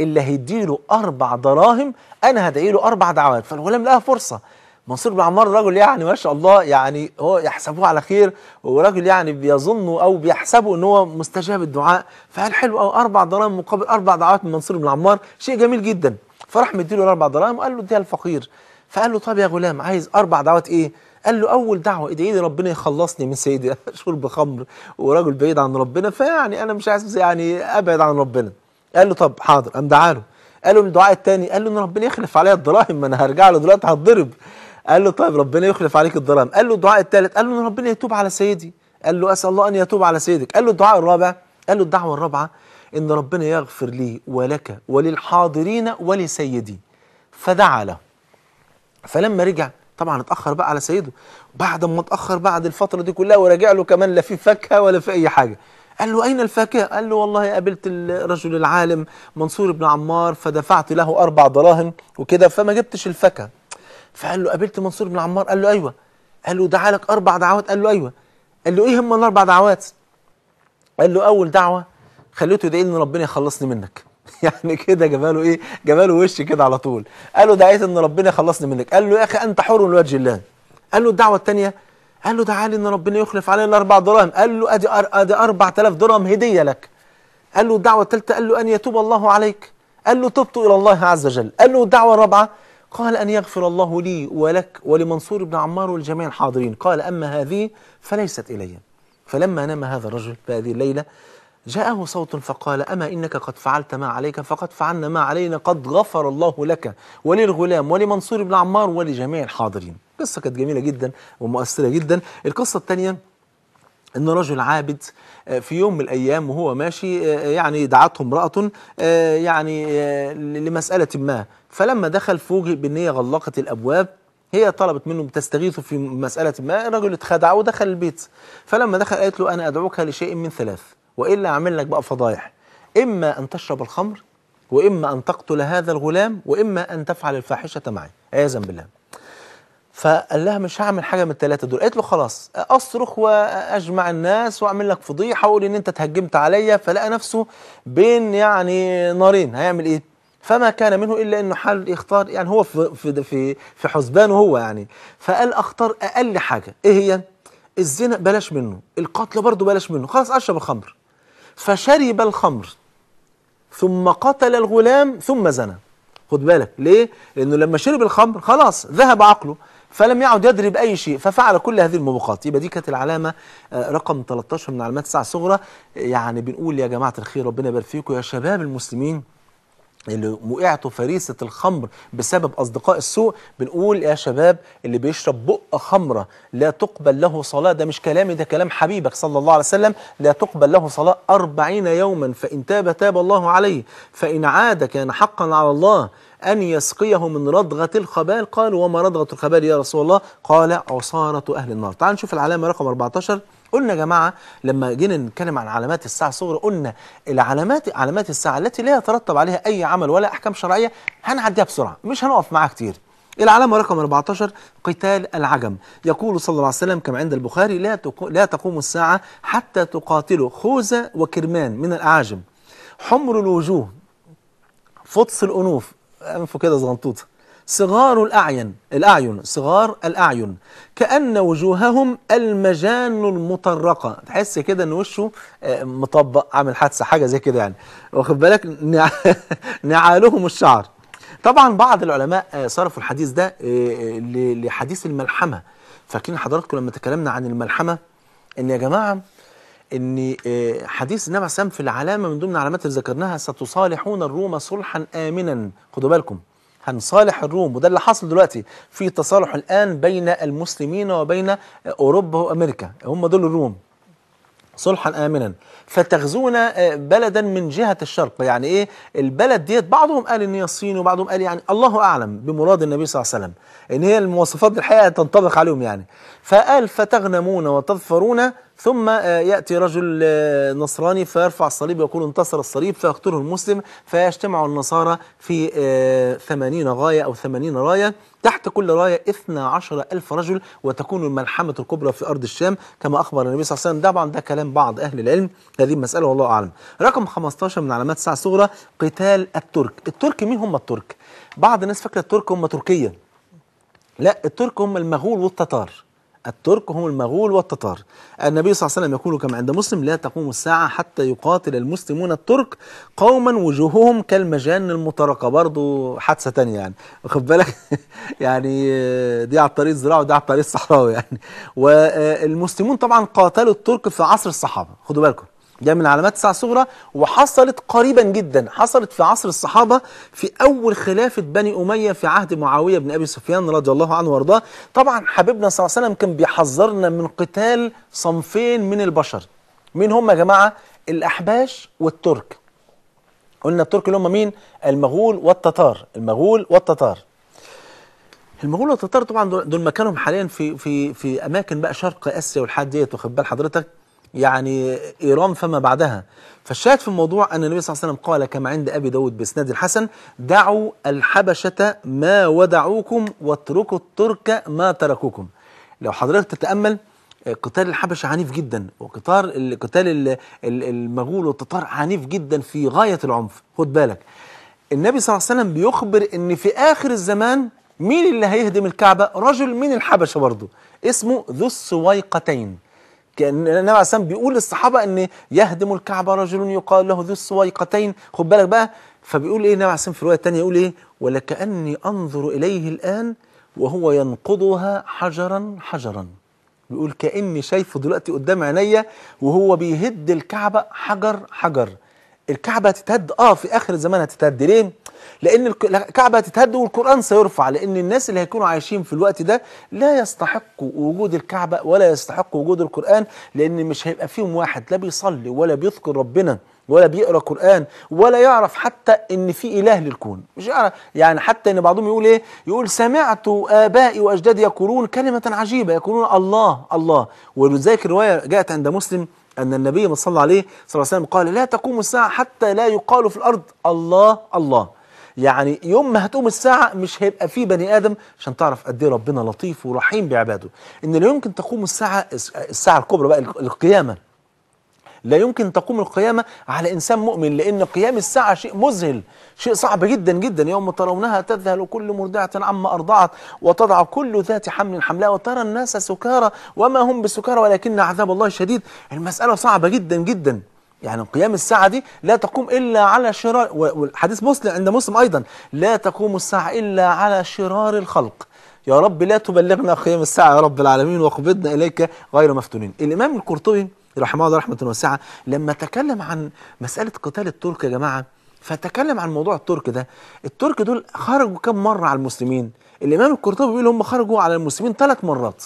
اللي هيديله أربع دراهم أنا هدعي له أربع دعوات فالغلام لقى فرصة منصور بن عمار رجل يعني ما شاء الله يعني هو يحسبوه على خير ورجل يعني بيظنوا او بيحسبوا ان هو مستجاب الدعاء فقال حلو او اربع دراهم مقابل اربع دعوات من منصور بن عمار شيء جميل جدا فراح مديله الاربع دراهم وقال له اديها الفقير فقال له طب يا غلام عايز اربع دعوات ايه؟ قال له اول دعوه ادعي إيه إيه لي ربنا يخلصني من سيدي شرب خمر وراجل بعيد عن ربنا فيعني انا مش عايز يعني ابعد عن ربنا قال له طب حاضر قام دعاله قال له الدعاء الثاني قال له ان ربنا يخلف عليا الدراهم ما انا هرجع له دلوقتي هتضرب قال له طيب ربنا يخلف عليك الظلام قال له الدعاء الثالث قال له ان ربنا يتوب على سيدي قال له اسال الله ان يتوب على سيدك قال له الدعاء الرابع قال له الدعوه الرابعه ان ربنا يغفر لي ولك وللحاضرين ولسيدي فدعا له فلما رجع طبعا اتاخر بقى على سيده بعد ما اتاخر بعد الفتره دي كلها وراجع له كمان لا في فاكهه ولا في اي حاجه قال له أين الفاكهة؟ قال له والله قابلت الرجل العالم منصور بن عمار فدفعت له أربع دراهم وكده فما جبتش الفاكهة فقال له قابلت منصور بن عمار قال له ايوه قال له دعا لك اربع دعوات قال له ايوه قال له ايه هم الاربع دعوات قال له اول دعوه خليته يدعي ان ربنا يخلصني منك يعني كده جماله ايه جماله وش كده على طول قال له دعيت ان ربنا يخلصني منك قال له يا اخي انت حر لوجه الله قال له الدعوه الثانيه قال له تعالى ان ربنا يخلف علينا الاربع دراهم قال له ادي ادي 4000 درهم هديه لك قال له الدعوه الثالثه قال له ان يتوب الله عليك قال له تبت الى الله عز وجل قال له الدعوه الرابعه قال أن يغفر الله لي ولك ولمنصور بن عمار والجميع الحاضرين قال أما هذه فليست إلي فلما نام هذا الرجل بهذه الليلة جاءه صوت فقال أما إنك قد فعلت ما عليك فقد فعلنا ما علينا قد غفر الله لك وللغلام ولمنصور بن عمار ولجميع الحاضرين قصة كانت جميلة جدا ومؤثرة جدا القصة الثانية أن رجل عابد آه، في يوم من الأيام وهو ماشي آه، يعني دعته امرأة آه، يعني لمسألة ما فلما دخل فوجئ بان هي غلقت الابواب هي طلبت منه تستغيثه في مسألة ما الرجل اتخدع ودخل البيت فلما دخل قالت له أنا أدعوك لشيء من ثلاث وإلا أعمل لك بقى فضايح إما أن تشرب الخمر وإما أن تقتل هذا الغلام وإما أن تفعل الفاحشة معي عياذا بالله فقال لها مش هعمل حاجة من الثلاثة دول قالت له خلاص أصرخ وأجمع الناس وأعمل لك فضيحة وأقول إن أنت تهجمت عليا فلقى نفسه بين يعني نارين هيعمل إيه فما كان منه إلا أنه حال يختار يعني هو في, في, في, في حسبانه هو يعني فقال أختار أقل حاجة إيه هي؟ الزنا بلاش منه القتل برضه بلاش منه خلاص أشرب الخمر فشرب الخمر ثم قتل الغلام ثم زنى خد بالك ليه؟ لأنه لما شرب الخمر خلاص ذهب عقله فلم يعد يدري بأي شيء ففعل كل هذه الموبقات يبقى دي كانت العلامة آه، رقم 13 من علامات الساعة الصغرى يعني بنقول يا جماعة الخير ربنا يبارك فيكم يا شباب المسلمين اللي وقعتوا فريسة الخمر بسبب أصدقاء السوء بنقول يا شباب اللي بيشرب بق خمرة لا تقبل له صلاة ده مش كلامي ده كلام حبيبك صلى الله عليه وسلم لا تقبل له صلاة أربعين يوما فإن تاب تاب الله عليه فإن عاد كان حقا على الله أن يسقيه من رضغه الخبال قال وما رضغه الخبال يا رسول الله قال عصارة أهل النار تعال نشوف العلامة رقم 14 قلنا يا جماعة لما جينا نتكلم عن علامات الساعة الصغرى قلنا العلامات علامات الساعة التي لا يترتب عليها أي عمل ولا أحكام شرعية هنعديها بسرعة مش هنقف معاها كتير العلامة رقم 14 قتال العجم يقول صلى الله عليه وسلم كما عند البخاري لا, لا تقوم الساعة حتى تقاتلوا خوذة وكرمان من الأعاجم حمر الوجوه فطس الأنوف أنفه كده زغنطوطه صغار الأعين الأعين صغار الأعين كأن وجوههم المجان المطرقة تحس كده إن وشه آه، مطبق عامل حادثة حاجة زي كده يعني واخد بالك نعالهم الشعر طبعا بعض العلماء آه، صرفوا الحديث ده آه، لحديث الملحمة فاكرين حضراتكم لما تكلمنا عن الملحمة إن يا جماعة ان حديث النبي عليه في العلامه من ضمن علامات اللي ذكرناها ستصالحون الروم صلحا امنا خدوا بالكم هنصالح الروم وده اللي حصل دلوقتي في تصالح الآن بين المسلمين وبين أوروبا وأمريكا هم دول الروم صلحا آمنا فتغزونا آه، بلدا من جهة الشرق يعني إيه البلد ديت بعضهم قال إن هي الصين وبعضهم قال يعني الله أعلم بمراد النبي صلى الله عليه وسلم إن هي المواصفات الحقيقة تنطبق عليهم يعني فقال فتغنمون وتظفرون ثم آه، يأتي رجل آه، نصراني فيرفع الصليب ويقول انتصر الصليب فيقتله المسلم فيجتمع النصارى في آه، ثمانين غاية أو ثمانين راية تحت كل راية عشر ألف رجل وتكون الملحمة الكبرى في أرض الشام كما أخبر النبي صلى الله عليه وسلم طبعا ده كلام بعض أهل العلم هذه المسألة والله أعلم رقم 15 من علامات الساعة الصغرى قتال الترك الترك مين هم الترك؟ بعض الناس فاكرة الترك هم تركيا لا الترك هم المغول والتتار الترك هم المغول والتتار النبي صلى الله عليه وسلم يقول كما عند مسلم لا تقوم الساعة حتى يقاتل المسلمون الترك قوما وجوههم كالمجان المطرقة برضو حادثة تانية يعني واخد بالك يعني دي على الطريق الزراعي ودي على الطريق الصحراوي يعني والمسلمون طبعا قاتلوا الترك في عصر الصحابة خدوا بالكم ده من علامات الساعة الصغرى وحصلت قريبا جدا حصلت في عصر الصحابة في أول خلافة بني أمية في عهد معاوية بن أبي سفيان رضي الله عنه وارضاه طبعا حبيبنا صلى الله عليه وسلم كان بيحذرنا من قتال صنفين من البشر مين هم يا جماعة الأحباش والترك قلنا الترك اللي هم مين المغول والتتار المغول والتتار المغول والتتار طبعا دول مكانهم حاليا في في في اماكن بقى شرق اسيا والحاجات ديت واخد بال حضرتك يعني إيران فما بعدها فالشاهد في الموضوع أن النبي صلى الله عليه وسلم قال كما عند أبي داود بإسناد الحسن دعوا الحبشة ما ودعوكم واتركوا الترك ما تركوكم لو حضرتك تتأمل قتال الحبشة عنيف جدا وقتال قتال المغول والتتار عنيف جدا في غاية العنف خد بالك النبي صلى الله عليه وسلم بيخبر ان في اخر الزمان مين اللي هيهدم الكعبة رجل من الحبشة برضه اسمه ذو السويقتين كان النبي عليه والسلام بيقول للصحابه ان يهدم الكعبه رجل يقال له ذو السويقتين خد بالك بقى فبيقول ايه النبي عليه والسلام في الروايه الثانيه يقول ايه ولكاني انظر اليه الان وهو ينقضها حجرا حجرا بيقول كاني شايفه دلوقتي قدام عينيا وهو بيهد الكعبه حجر حجر الكعبه هتتهد اه في اخر الزمان هتتهد ليه لان الكعبه هتتهد والقران سيرفع لان الناس اللي هيكونوا عايشين في الوقت ده لا يستحقوا وجود الكعبه ولا يستحقوا وجود القران لان مش هيبقى فيهم واحد لا بيصلي ولا بيذكر ربنا ولا بيقرا قران ولا يعرف حتى ان في اله للكون مش يعرف يعني حتى ان بعضهم يقول ايه يقول سمعت ابائي واجدادي يقولون كلمه عجيبه يقولون الله الله ولذلك الروايه جاءت عند مسلم أن النبي صلى الله عليه وسلم قال لا تقوم الساعة حتى لا يقال في الأرض الله الله يعني يوم ما هتقوم الساعة مش هيبقى فيه بني آدم عشان تعرف قد إيه ربنا لطيف ورحيم بعباده إن لا يمكن تقوم الساعة الساعة الكبرى بقى القيامة لا يمكن تقوم القيامة على إنسان مؤمن لأن قيام الساعة شيء مذهل شيء صعب جدا جدا يوم ترونها تذهل كل مرضعة عما أرضعت وتضع كل ذات حمل حملها وترى الناس سكارى وما هم بسكارى ولكن عذاب الله شديد المسألة صعبة جدا جدا يعني قيام الساعة دي لا تقوم إلا على شرار والحديث مسلم عند مسلم أيضا لا تقوم الساعة إلا على شرار الخلق يا رب لا تبلغنا قيام الساعة يا رب العالمين وقبضنا إليك غير مفتونين الإمام القرطبي رحمه الله رحمه واسعه لما تكلم عن مساله قتال الترك يا جماعه فتكلم عن موضوع الترك ده الترك دول خرجوا كم مره على المسلمين الامام القرطبي بيقول هم خرجوا على المسلمين ثلاث مرات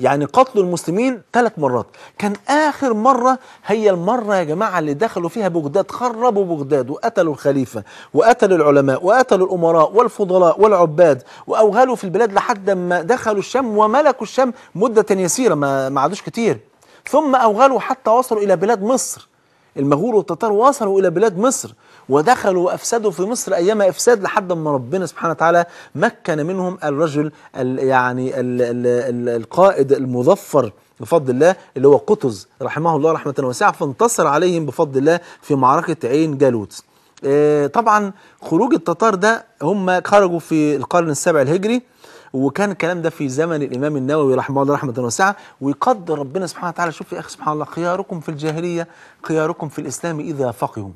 يعني قتلوا المسلمين ثلاث مرات كان آخر مرة هي المرة يا جماعة اللي دخلوا فيها بغداد خربوا بغداد وقتلوا الخليفة وقتلوا العلماء وقتلوا الأمراء والفضلاء والعباد وأوغلوا في البلاد لحد ما دخلوا الشام وملكوا الشام مدة يسيرة ما, ما عادوش كتير ثم أوغلوا حتى وصلوا إلى بلاد مصر المغول والتتار وصلوا إلى بلاد مصر ودخلوا وأفسدوا في مصر أيام إفساد لحد ما ربنا سبحانه وتعالى مكن منهم الرجل الـ يعني الـ الـ القائد المظفر بفضل الله اللي هو قطز رحمه الله رحمة واسعة فانتصر عليهم بفضل الله في معركة عين جالوت آه، طبعا خروج التتار ده هم خرجوا في القرن السابع الهجري وكان الكلام ده في زمن الامام النووي رحمه الله رحمه واسعه ويقدر ربنا سبحانه وتعالى شوف يا اخي سبحان الله خياركم في الجاهليه خياركم في الاسلام اذا فقهوا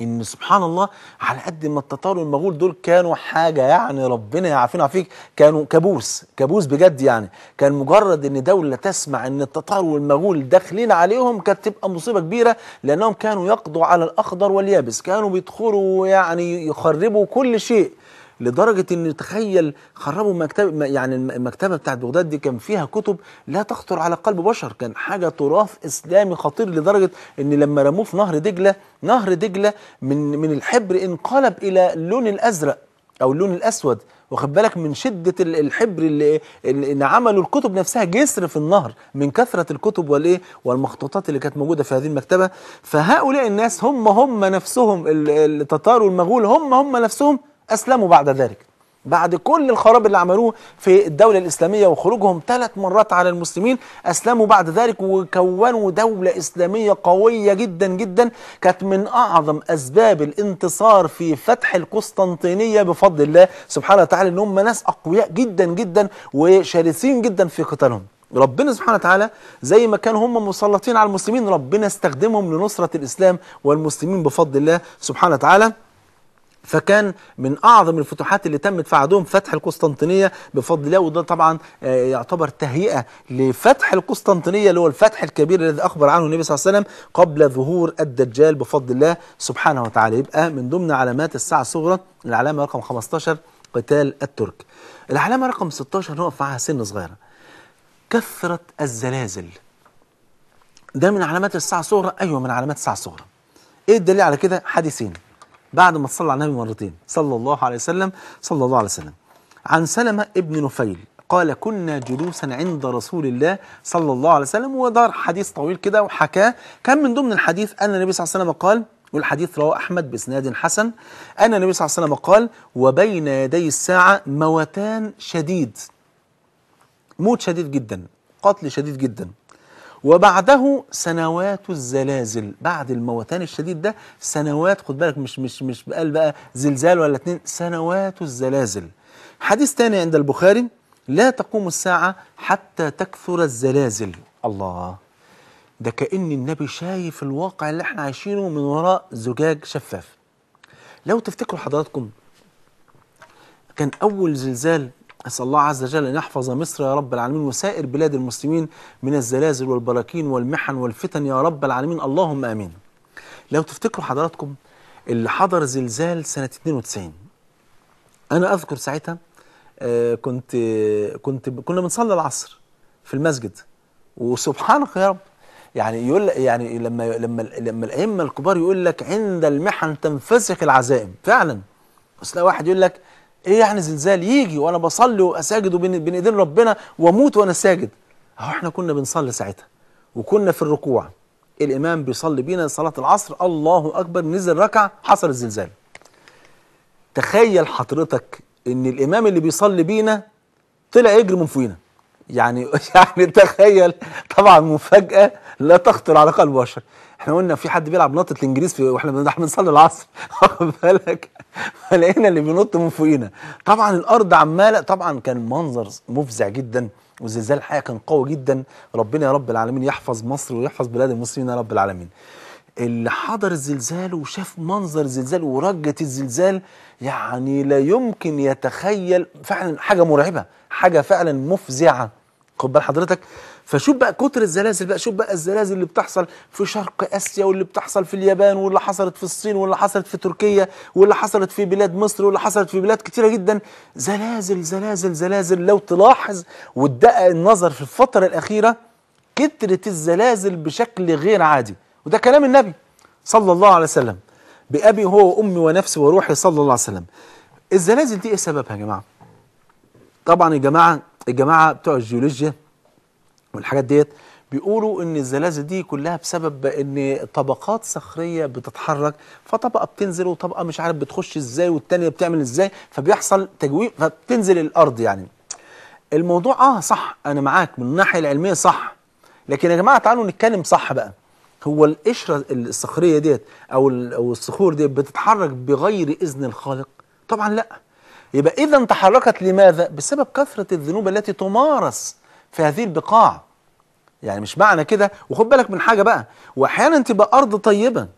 ان سبحان الله على قد ما التتار والمغول دول كانوا حاجه يعني ربنا يعافينا ويعافيك كانوا كابوس كابوس بجد يعني كان مجرد ان دوله تسمع ان التتار والمغول داخلين عليهم كانت تبقى مصيبه كبيره لانهم كانوا يقضوا على الاخضر واليابس كانوا بيدخلوا يعني يخربوا كل شيء لدرجه ان تخيل خربوا مكتبه يعني المكتبه بتاعت بغداد دي كان فيها كتب لا تخطر على قلب بشر كان حاجه تراث اسلامي خطير لدرجه ان لما رموه في نهر دجله نهر دجله من من الحبر انقلب الى اللون الازرق او اللون الاسود واخد بالك من شده الحبر اللي, اللي عملوا الكتب نفسها جسر في النهر من كثره الكتب والايه والمخطوطات اللي كانت موجوده في هذه المكتبه فهؤلاء الناس هم هم نفسهم التتار والمغول هم هم نفسهم أسلموا بعد ذلك بعد كل الخراب اللي عملوه في الدولة الإسلامية وخروجهم ثلاث مرات على المسلمين أسلموا بعد ذلك وكونوا دولة إسلامية قوية جدا جدا كانت من أعظم أسباب الانتصار في فتح القسطنطينية بفضل الله سبحانه وتعالى إن هم ناس أقوياء جدا جدا وشرسين جدا في قتالهم ربنا سبحانه وتعالى زي ما كانوا هم مسلطين على المسلمين ربنا استخدمهم لنصرة الإسلام والمسلمين بفضل الله سبحانه وتعالى فكان من أعظم الفتوحات اللي تمت في عهدهم فتح القسطنطينية بفضل الله وده طبعا آه، يعتبر تهيئة لفتح القسطنطينية اللي هو الفتح الكبير الذي أخبر عنه النبي صلى الله عليه وسلم قبل ظهور الدجال بفضل الله سبحانه وتعالى يبقى من ضمن علامات الساعة الصغرى العلامة رقم 15 قتال الترك العلامة رقم 16 نقف معاها سن صغيرة كثرة الزلازل ده من علامات الساعة الصغرى أيوة من علامات الساعة الصغرى إيه الدليل على كده حديثين بعد ما تصلى على النبي مرتين صلى الله عليه وسلم صلى الله عليه وسلم عن سلمة ابن نفيل قال كنا جلوسا عند رسول الله صلى الله عليه وسلم ودار حديث طويل كده وحكاه كان من ضمن الحديث أن النبي صلى الله عليه وسلم قال والحديث رواه أحمد بإسناد حسن أن النبي صلى الله عليه وسلم قال وبين يدي الساعة موتان شديد موت شديد جدا قتل شديد جدا وبعده سنوات الزلازل بعد الموتان الشديد ده سنوات خد بالك مش مش مش قال بقى زلزال ولا اتنين سنوات الزلازل حديث تاني عند البخاري لا تقوم الساعة حتى تكثر الزلازل الله ده كأن النبي شايف الواقع اللي احنا عايشينه من وراء زجاج شفاف لو تفتكروا حضراتكم كان أول زلزال أسأل الله عز وجل أن يحفظ مصر يا رب العالمين وسائر بلاد المسلمين من الزلازل والبراكين والمحن والفتن يا رب العالمين اللهم آمين لو تفتكروا حضراتكم اللي حضر زلزال سنة 92 أنا أذكر ساعتها آه، كنت كنت كنا بنصلي العصر في المسجد وسبحانك يا رب يعني يقول يعني لما لما لما الائمه الكبار يقول لك عند المحن تنفسخ العزائم فعلا بس لا واحد يقول لك ايه يعني زلزال يجي وانا بصلي واساجد وبين ايدين ربنا واموت وانا ساجد اهو احنا كنا بنصلي ساعتها وكنا في الركوع الامام بيصلي بينا صلاه العصر الله اكبر نزل ركعه حصل الزلزال تخيل حضرتك ان الامام اللي بيصلي بينا طلع يجري من فوقينا يعني يعني تخيل طبعا مفاجاه لا تخطر على قلب بشر احنا قلنا في حد بيلعب نطه الانجليز في واحنا بنصلي العصر واخد بالك فلقينا اللي بينط من فوقينا طبعا الارض عماله طبعا كان منظر مفزع جدا والزلزال الحقيقه كان قوي جدا ربنا يا رب العالمين يحفظ مصر ويحفظ بلاد المسلمين يا رب العالمين اللي حضر الزلزال وشاف منظر الزلزال ورجة الزلزال يعني لا يمكن يتخيل فعلا حاجة مرعبة حاجة فعلا مفزعة خد بال حضرتك فشوف بقى كتر الزلازل بقى شوف بقى الزلازل اللي بتحصل في شرق اسيا واللي بتحصل في اليابان واللي حصلت في الصين واللي حصلت في تركيا واللي حصلت في بلاد مصر واللي حصلت في بلاد كتيره جدا زلازل زلازل زلازل لو تلاحظ وتدقق النظر في الفتره الاخيره كثره الزلازل بشكل غير عادي وده كلام النبي صلى الله عليه وسلم بأبي هو وأمي ونفسي وروحي صلى الله عليه وسلم الزلازل دي إيه سببها يا جماعة؟ طبعا يا جماعة الجماعة بتوع الجيولوجيا والحاجات ديت بيقولوا ان الزلازل دي كلها بسبب ان طبقات صخريه بتتحرك فطبقه بتنزل وطبقه مش عارف بتخش ازاي والتانيه بتعمل ازاي فبيحصل تجويف فبتنزل الارض يعني الموضوع اه صح انا معاك من الناحيه العلميه صح لكن يا جماعه تعالوا نتكلم صح بقى هو القشره الصخريه ديت او او الصخور ديت بتتحرك بغير اذن الخالق طبعا لا يبقى اذا تحركت لماذا بسبب كثره الذنوب التي تمارس في هذه البقاع يعني مش معنى كده وخد بالك من حاجة بقى وأحيانا تبقى أرض طيبة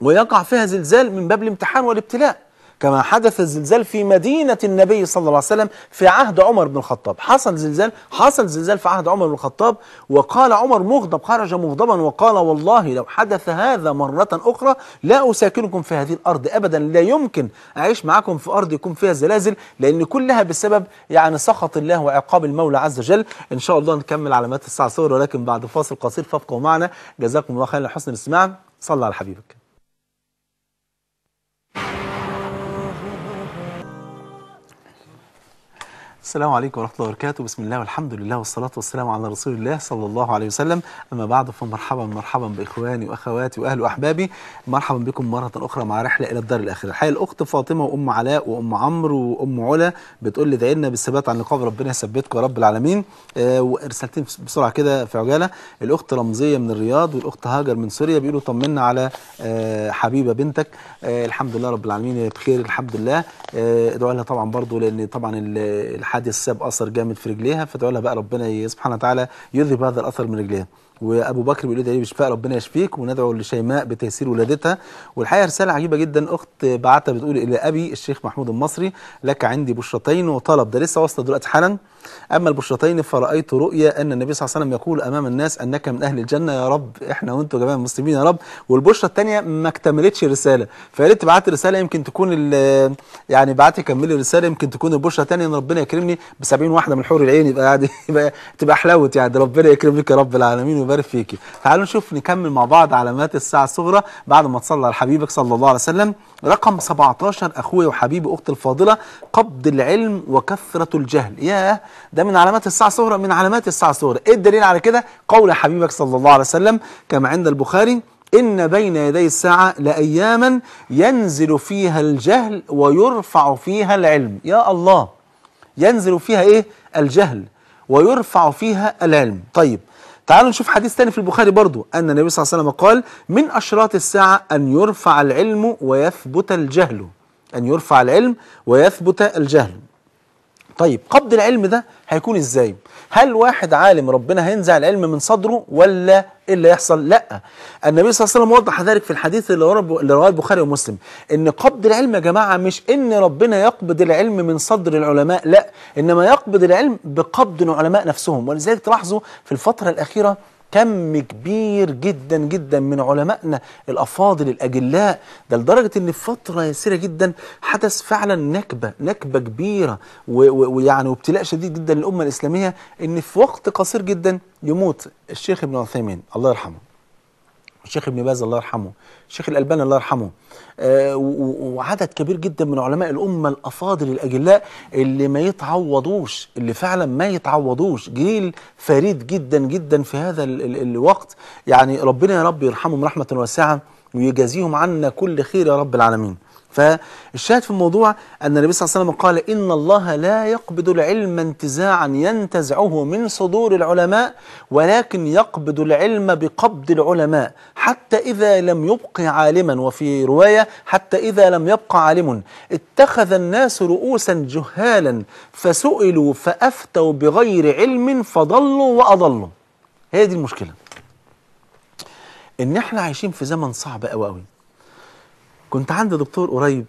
ويقع فيها زلزال من باب الامتحان والابتلاء كما حدث الزلزال في مدينة النبي صلى الله عليه وسلم في عهد عمر بن الخطاب حصل زلزال حصل زلزال في عهد عمر بن الخطاب وقال عمر مغضب خرج مغضبا وقال والله لو حدث هذا مرة أخرى لا أساكنكم في هذه الأرض أبدا لا يمكن أعيش معكم في أرض يكون فيها زلازل لأن كلها بسبب يعني سخط الله وعقاب المولى عز وجل إن شاء الله نكمل علامات الساعة صور ولكن بعد فاصل قصير فابقوا معنا جزاكم الله خيرا لحسن الاستماع صلى على حبيبك السلام عليكم ورحمة الله وبركاته بسم الله والحمد لله والصلاة والسلام على رسول الله صلى الله عليه وسلم أما بعد فمرحبا مرحبا بإخواني وأخواتي وأهل وأحبابي مرحبا بكم مرة أخرى مع رحلة إلى الدار الآخرة الحقيقة الأخت فاطمة وأم علاء وأم عمرو وأم علا بتقول لي دعينا بالثبات عن لقاء ربنا يثبتكم يا رب العالمين آه ورسالتين بسرعة كده في عجالة الأخت رمزية من الرياض والأخت هاجر من سوريا بيقولوا طمنا على آه حبيبة بنتك آه الحمد لله رب العالمين بخير الحمد لله آه، ادعوا لها طبعا برضو لأن طبعا حادث ساب اثر جامد في رجليها فتقول لها بقى ربنا سبحانه وتعالى يذهب هذا الاثر من رجليها وابو بكر بيقول لي بشفاء ربنا يشفيك وندعو لشيماء بتيسير ولادتها والحقيقه رساله عجيبه جدا اخت بعتها بتقول الى ابي الشيخ محمود المصري لك عندي بشرتين وطلب ده لسه واصله دلوقتي حالا اما البشرتين فرايت رؤيا ان النبي صلى الله عليه وسلم يقول امام الناس انك من اهل الجنه يا رب احنا وانتم جميعا جماعه المسلمين يا رب والبشره الثانيه ما اكتملتش الرساله فيا ريت تبعت رساله يمكن تكون يعني بعتي كملي الرساله يمكن تكون البشره الثانيه ان ربنا يكرمني ب 70 واحده من حور العين يبقى يعني تبقى حلاوه يعني ربنا يكرمك يا رب العالمين يبارك فيكي تعالوا نشوف نكمل مع بعض علامات الساعة الصغرى بعد ما تصلى على حبيبك صلى الله عليه وسلم رقم 17 أخوي وحبيبي أختي الفاضلة قبض العلم وكثرة الجهل ياه ده من علامات الساعة الصغرى من علامات الساعة الصغرى إيه الدليل على كده قول حبيبك صلى الله عليه وسلم كما عند البخاري إن بين يدي الساعة لأياما ينزل فيها الجهل ويرفع فيها العلم يا الله ينزل فيها إيه الجهل ويرفع فيها العلم طيب تعالوا نشوف حديث تاني في البخاري برضو أن النبي صلى الله عليه وسلم قال من أشراط الساعة أن يرفع العلم ويثبت الجهل أن يرفع العلم ويثبت الجهل طيب قبض العلم ده هيكون ازاي هل واحد عالم ربنا هينزع العلم من صدره ولا ايه اللي يحصل لا النبي صلى الله عليه وسلم وضح ذلك في الحديث اللي رواه البخاري ومسلم ان قبض العلم يا جماعه مش ان ربنا يقبض العلم من صدر العلماء لا انما يقبض العلم بقبض العلماء نفسهم ولذلك تلاحظوا في الفتره الاخيره كم كبير جدا جدا من علمائنا الافاضل الاجلاء ده لدرجه ان في فتره يسيره جدا حدث فعلا نكبه نكبه كبيره ويعني وابتلاء شديد جدا للامه الاسلاميه ان في وقت قصير جدا يموت الشيخ ابن عثيمين الله يرحمه الشيخ ابن باز الله يرحمه الشيخ الألباني الله يرحمه آه، وعدد كبير جدا من علماء الأمة الأفاضل الأجلاء اللي ما يتعوضوش اللي فعلا ما يتعوضوش جيل فريد جدا جدا في هذا الوقت يعني ربنا يا رب يرحمهم رحمة واسعة ويجازيهم عنا كل خير يا رب العالمين فالشاهد في الموضوع أن النبي صلى الله عليه وسلم قال إن الله لا يقبض العلم انتزاعا ينتزعه من صدور العلماء ولكن يقبض العلم بقبض العلماء حتى إذا لم يبق عالما وفي رواية حتى إذا لم يبق عالم اتخذ الناس رؤوسا جهالا فسئلوا فأفتوا بغير علم فضلوا وأضلوا هي دي المشكلة إن احنا عايشين في زمن صعب أوي أوي كنت عند دكتور قريب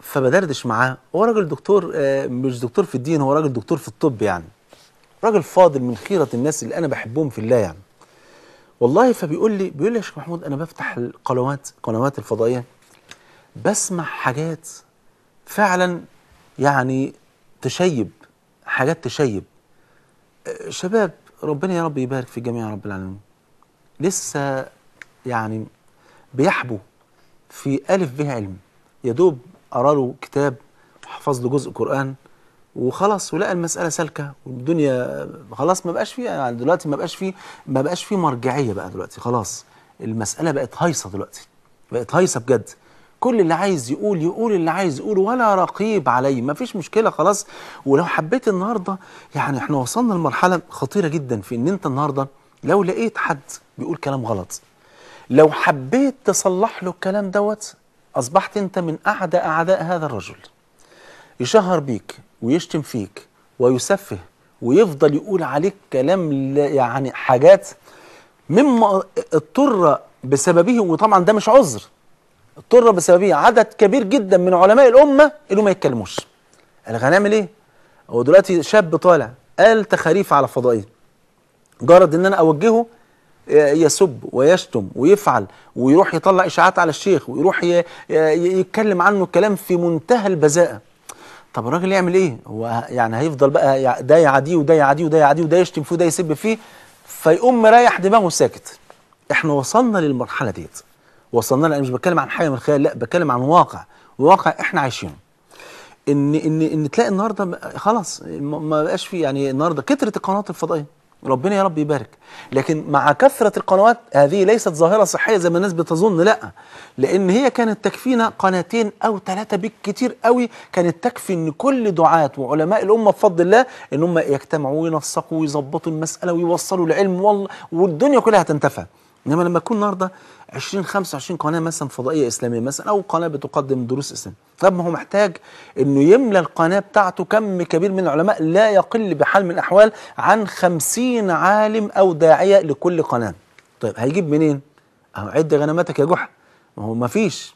فبدردش معاه هو راجل دكتور آه، مش دكتور في الدين هو راجل دكتور في الطب يعني راجل فاضل من خيرة الناس اللي أنا بحبهم في الله يعني والله فبيقول لي بيقول لي يا شيخ محمود أنا بفتح القنوات قنوات الفضائية بسمع حاجات فعلا يعني تشيب حاجات تشيب آه، شباب ربنا يا رب يبارك في جميع رب العالمين لسه يعني بيحبوا في ألف به علم يدوب قرأ له كتاب حفظ له جزء قرآن وخلاص ولقى المسألة سالكة والدنيا خلاص ما بقاش فيه يعني دلوقتي ما بقاش فيه ما بقاش فيه مرجعية بقى دلوقتي خلاص المسألة بقت هيصة دلوقتي بقت هيصة بجد كل اللي عايز يقول يقول اللي عايز يقول ولا رقيب علي ما فيش مشكلة خلاص ولو حبيت النهاردة يعني احنا وصلنا لمرحلة خطيرة جدا في ان انت النهاردة لو لقيت حد بيقول كلام غلط لو حبيت تصلح له الكلام دوت أصبحت أنت من أعدى أعداء هذا الرجل يشهر بيك ويشتم فيك ويسفه ويفضل يقول عليك كلام يعني حاجات مما اضطر بسببه وطبعا ده مش عذر اضطر بسببه عدد كبير جدا من علماء الامه انه ما يتكلموش قال هنعمل ايه؟ هو دلوقتي شاب طالع قال تخاريف على فضائيه جرد ان انا اوجهه يسب ويشتم ويفعل ويروح يطلع اشاعات على الشيخ ويروح يتكلم عنه كلام في منتهى البذاءه طب الراجل يعمل ايه هو يعني هيفضل بقى ده يعاديه وده يعاديه وده يعاديه وده يشتم فيه وده يسب فيه فيقوم مريح دماغه ساكت احنا وصلنا للمرحله ديت وصلنا لها انا مش بتكلم عن حاجه من الخيال لا بتكلم عن واقع واقع احنا عايشينه ان ان ان تلاقي النهارده خلاص ما بقاش في يعني النهارده كترت القنوات الفضائيه ربنا يا رب يبارك لكن مع كثرة القنوات هذه ليست ظاهرة صحية زي ما الناس بتظن لا لأن هي كانت تكفينا قناتين أو ثلاثة بالكتير قوي كانت تكفي أن كل دعاة وعلماء الأمة بفضل الله أن هم يجتمعوا وينسقوا ويظبطوا المسألة ويوصلوا العلم والدنيا كلها تنتفع انما لما اكون النهارده 20 25 قناه مثلا فضائيه اسلاميه مثلا او قناه بتقدم دروس اسلام طب ما هو محتاج انه يملى القناه بتاعته كم كبير من العلماء لا يقل بحال من الاحوال عن 50 عالم او داعيه لكل قناه طيب هيجيب منين؟ اهو عد غنماتك يا جحا ما هو ما فيش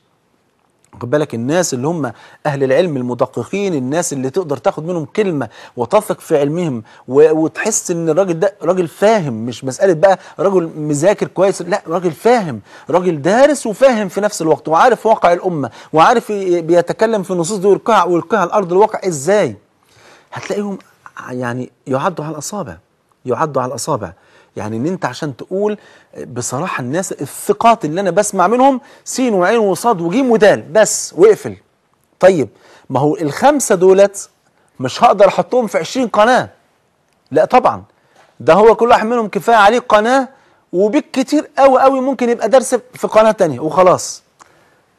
واخد بالك الناس اللي هم اهل العلم المدققين الناس اللي تقدر تاخد منهم كلمه وتثق في علمهم وتحس ان الراجل ده راجل فاهم مش مساله بقى راجل مذاكر كويس لا راجل فاهم راجل دارس وفاهم في نفس الوقت وعارف واقع الامه وعارف بيتكلم في النصوص دي ويلقاها والقاع الارض الواقع ازاي هتلاقيهم يعني يعدوا على الاصابع يعدوا على الاصابع يعني ان انت عشان تقول بصراحه الناس الثقات اللي انا بسمع منهم سين وعين وصاد وجيم ودال بس واقفل طيب ما هو الخمسه دولت مش هقدر احطهم في 20 قناه لا طبعا ده هو كل واحد منهم كفايه عليه قناه وبالكتير قوي قوي ممكن يبقى درس في قناه تانية وخلاص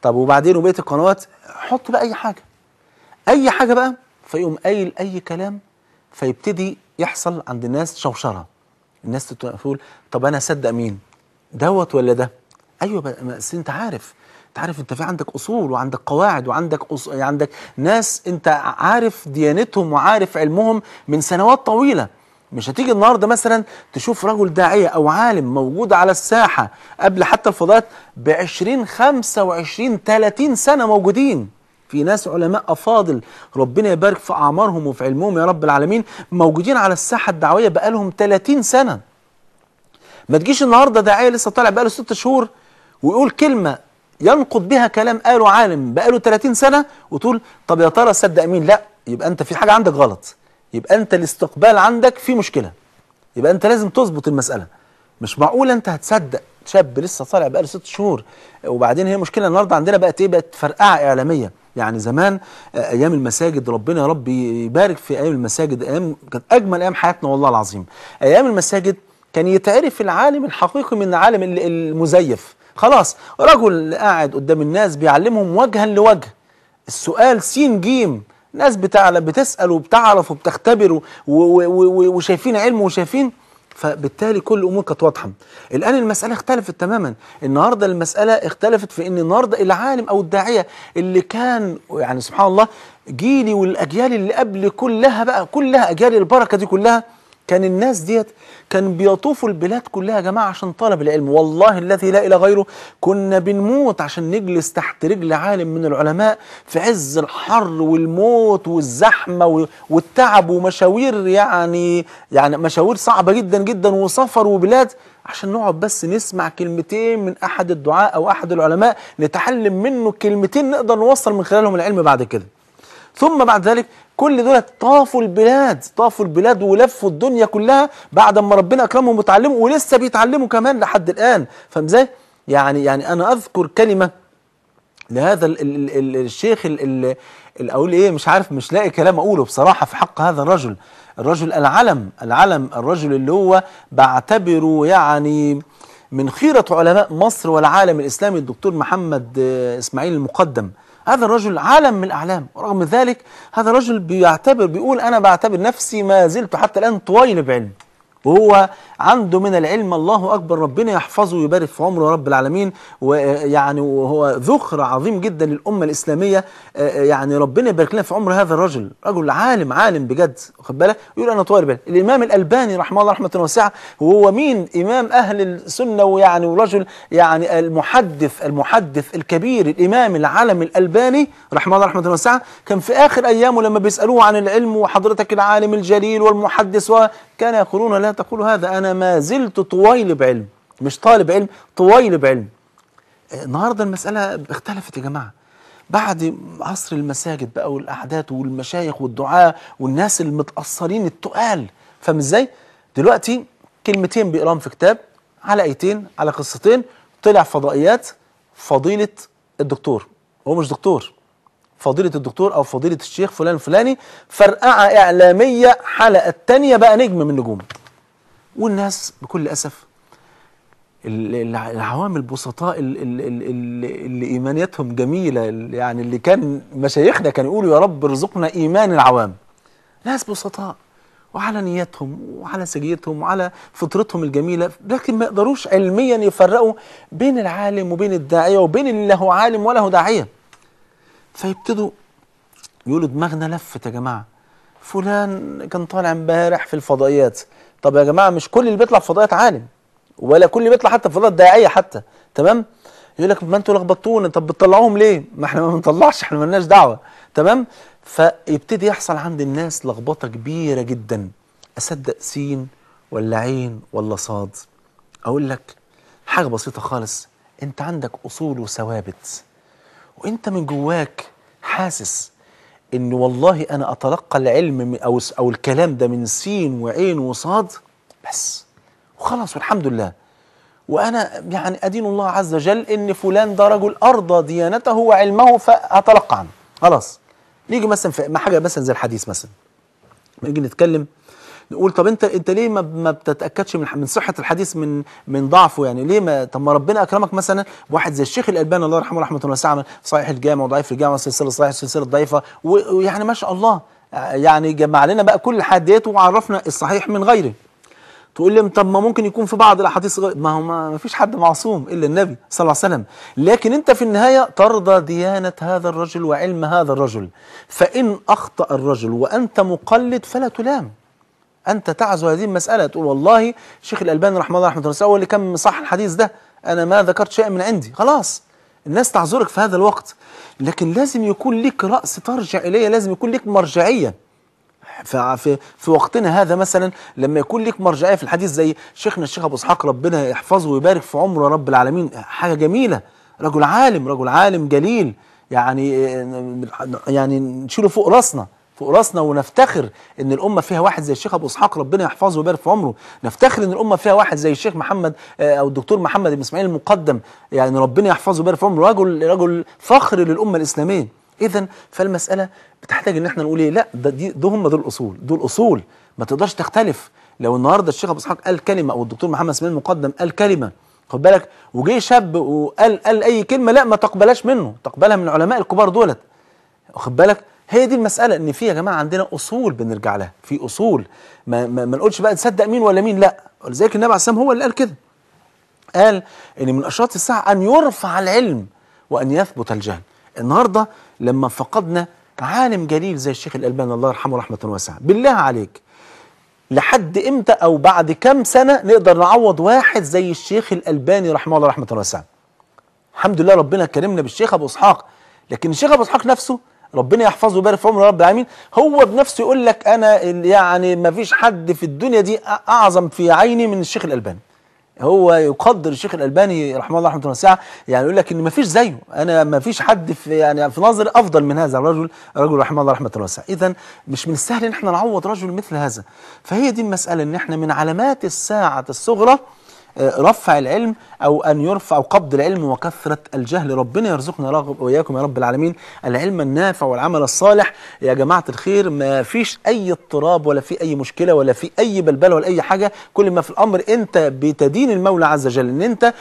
طب وبعدين وبقيه القنوات حط بقى اي حاجه اي حاجه بقى فيقوم قايل اي كلام فيبتدي يحصل عند الناس شوشره الناس تقول طب انا اصدق مين دوت ولا ده ايوه بس انت عارف انت عارف انت في عندك اصول وعندك قواعد وعندك أص... عندك ناس انت عارف ديانتهم وعارف علمهم من سنوات طويله مش هتيجي النهارده مثلا تشوف رجل داعيه او عالم موجود على الساحه قبل حتى الفضاءات ب 20 25 30 سنه موجودين في ناس علماء افاضل ربنا يبارك في اعمارهم وفي علمهم يا رب العالمين موجودين على الساحه الدعويه بقالهم 30 سنه ما تجيش النهارده داعيه لسه طالع بقاله 6 شهور ويقول كلمه ينقض بها كلام قاله عالم بقاله 30 سنه وتقول طب يا ترى صدق مين لا يبقى انت في حاجه عندك غلط يبقى انت الاستقبال عندك في مشكله يبقى انت لازم تظبط المساله مش معقول انت هتصدق شاب لسه طالع بقاله 6 شهور وبعدين هي مشكله النهارده عندنا بقت ايه بقت فرقعه اعلاميه يعني زمان آه، ايام المساجد ربنا يا رب يبارك في ايام المساجد ايام كانت اجمل ايام حياتنا والله العظيم ايام المساجد كان يتعرف العالم الحقيقي من العالم المزيف خلاص رجل قاعد قدام الناس بيعلمهم وجها لوجه السؤال س ج ناس بتعلم بتسال وبتعرف وبتختبر وشايفين علم وشايفين فبالتالي كل الامور كانت واضحه الان المساله اختلفت تماما النهارده المساله اختلفت في ان النهارده العالم او الداعيه اللي كان يعني سبحان الله جيلي والاجيال اللي قبل كلها بقى كلها اجيال البركه دي كلها كان الناس ديت كان بيطوفوا البلاد كلها يا جماعة عشان طلب العلم والله الذي لا إله غيره كنا بنموت عشان نجلس تحت رجل عالم من العلماء في عز الحر والموت والزحمة والتعب ومشاوير يعني يعني مشاوير صعبة جدا جدا وسفر وبلاد عشان نقعد بس نسمع كلمتين من أحد الدعاء أو أحد العلماء نتعلم منه كلمتين نقدر نوصل من خلالهم العلم بعد كده ثم بعد ذلك كل دول طافوا البلاد طافوا البلاد ولفوا الدنيا كلها بعد ما ربنا اكرمهم وتعلموا ولسه بيتعلموا كمان لحد الان فاهم ازاي يعني يعني انا اذكر كلمه لهذا الـ الـ الـ الشيخ اقول ايه مش عارف مش لاقي كلام اقوله بصراحه في حق هذا الرجل الرجل العلم العلم الرجل اللي هو بعتبره يعني من خيره علماء مصر والعالم الاسلامي الدكتور محمد اسماعيل المقدم هذا الرجل عالم من الأعلام رغم ذلك هذا الرجل بيعتبر بيقول أنا بعتبر نفسي ما زلت حتى الآن طويل بعلم وهو عنده من العلم الله أكبر ربنا يحفظه ويبارك في عمره رب العالمين ويعني وهو ذخر عظيم جدا للأمة الإسلامية آه، آه، يعني ربنا يبارك لنا في عمر هذا الرجل رجل عالم عالم بجد واخد بالك يقول أنا طوال بالي الإمام الألباني رحمه الله رحمة واسعة وهو مين إمام أهل السنة ويعني ورجل يعني المحدث المحدث الكبير الإمام العالم الألباني رحمه الله رحمة واسعة كان في آخر أيامه لما بيسألوه عن العلم وحضرتك العالم الجليل والمحدث كان يقولون لا تقول هذا أنا ما زلت طويلب علم مش طالب علم طويلب علم النهارده المسألة اختلفت يا جماعة بعد عصر المساجد بقى والأعداد والمشايخ والدعاة والناس المتأثرين التقال فاهم ازاي؟ دلوقتي كلمتين بيقراهم في كتاب على ايتين على قصتين طلع فضائيات فضيلة الدكتور هو مش دكتور فضيلة الدكتور أو فضيلة الشيخ فلان الفلاني فرقعة إعلامية حلقة تانية بقى نجم من نجوم والناس بكل أسف العوام البسطاء اللي إيمانيتهم جميلة يعني اللي كان مشايخنا كانوا يقولوا يا رب ارزقنا إيمان العوام ناس بسطاء وعلى نياتهم وعلى سجيتهم وعلى فطرتهم الجميلة لكن ما يقدروش علميا يفرقوا بين العالم وبين الداعية وبين اللي له عالم وله داعية فيبتدوا يقولوا دماغنا لفت يا جماعه فلان كان طالع امبارح في الفضائيات طب يا جماعه مش كل اللي بيطلع في فضائيات عالم ولا كل اللي بيطلع حتى في فضائيات داعيه حتى تمام يقول لك ما انتوا لخبطتونا طب بتطلعوهم ليه ما احنا ما بنطلعش احنا مالناش دعوه تمام فيبتدي يحصل عند الناس لخبطه كبيره جدا اصدق سين ولا عين ولا صاد اقول لك حاجه بسيطه خالص انت عندك اصول وثوابت وانت من جواك حاسس ان والله انا اتلقى العلم او او الكلام ده من سين وعين وصاد بس وخلاص والحمد لله وانا يعني ادين الله عز وجل ان فلان ده رجل ارضى ديانته وعلمه فاتلقى عنه خلاص نيجي مثلا في حاجه مثلا زي الحديث مثلا نيجي نتكلم نقول طب انت انت ليه ما, ما بتتاكدش من من صحه الحديث من من ضعفه يعني ليه ما طب ما ربنا اكرمك مثلا واحد زي الشيخ الالباني الله يرحمه رحمه الله وسعه صحيح الجامع وضعيف الجامع سلسله صحيح سلسله ضعيفه ويعني ما شاء الله يعني جمع لنا بقى كل الحديث وعرفنا الصحيح من غيره تقول لي طب ما ممكن يكون في بعض الاحاديث ما هو ما فيش حد معصوم الا النبي صلى الله عليه وسلم لكن انت في النهايه ترضى ديانه هذا الرجل وعلم هذا الرجل فان اخطا الرجل وانت مقلد فلا تلام أنت تعزو هذه المسألة تقول والله شيخ الألباني رحمه الله رحمه الله هو اللي كان صح الحديث ده أنا ما ذكرت شيئا من عندي خلاص الناس تعذرك في هذا الوقت لكن لازم يكون لك رأس ترجع إليه لازم يكون لك مرجعية في في وقتنا هذا مثلا لما يكون ليك مرجعيه في الحديث زي شيخنا الشيخ ابو اسحاق ربنا يحفظه ويبارك في عمره رب العالمين حاجه جميله رجل عالم رجل عالم جليل يعني يعني نشيله فوق راسنا فوق راسنا ونفتخر ان الامه فيها واحد زي الشيخ ابو اسحاق ربنا يحفظه ويبارك في عمره نفتخر ان الامه فيها واحد زي الشيخ محمد آه، او الدكتور محمد بن اسماعيل المقدم يعني ربنا يحفظه ويبارك في عمره رجل رجل فخر للامه الاسلاميه اذا فالمساله بتحتاج ان احنا نقول ايه لا ده دي ده هم دول الاصول دول اصول ما تقدرش تختلف لو النهارده الشيخ ابو اسحاق قال كلمه او الدكتور محمد اسماعيل المقدم قال كلمه خد بالك وجه شاب وقال قال اي كلمه لا ما تقبلهاش منه تقبلها من العلماء الكبار دولت واخد بالك هي دي المسألة ان في يا جماعة عندنا اصول بنرجع لها في اصول ما, ما, ما نقولش بقى نصدق مين ولا مين لا ولذلك النبي عليه السلام هو اللي قال كده قال ان من اشراط الساعة ان يرفع العلم وان يثبت الجهل النهاردة لما فقدنا عالم جليل زي الشيخ الألباني الله يرحمه رحمة واسعة بالله عليك لحد امتى او بعد كام سنة نقدر نعوض واحد زي الشيخ الألباني رحمه الله رحمة واسعة الحمد لله ربنا كرمنا بالشيخ ابو اسحاق لكن الشيخ ابو اسحاق نفسه ربنا يحفظه ويبارك في عمره يا رب العالمين هو بنفسه يقول لك انا يعني ما فيش حد في الدنيا دي اعظم في عيني من الشيخ الالباني هو يقدر الشيخ الالباني رحمه الله رحمه الله واسعه يعني يقول لك ان ما فيش زيه انا ما فيش حد في يعني في نظري افضل من هذا الرجل رجل رحمه الله رحمه الله واسعه اذا مش من السهل ان احنا نعوض رجل مثل هذا فهي دي المساله ان احنا من علامات الساعه الصغرى رفع العلم او ان يرفع او قبض العلم وكثره الجهل ربنا يرزقنا رغب واياكم يا رب العالمين العلم النافع والعمل الصالح يا جماعه الخير ما فيش اي اضطراب ولا في اي مشكله ولا في اي بلبله ولا اي حاجه كل ما في الامر انت بتدين المولى عز وجل ان انت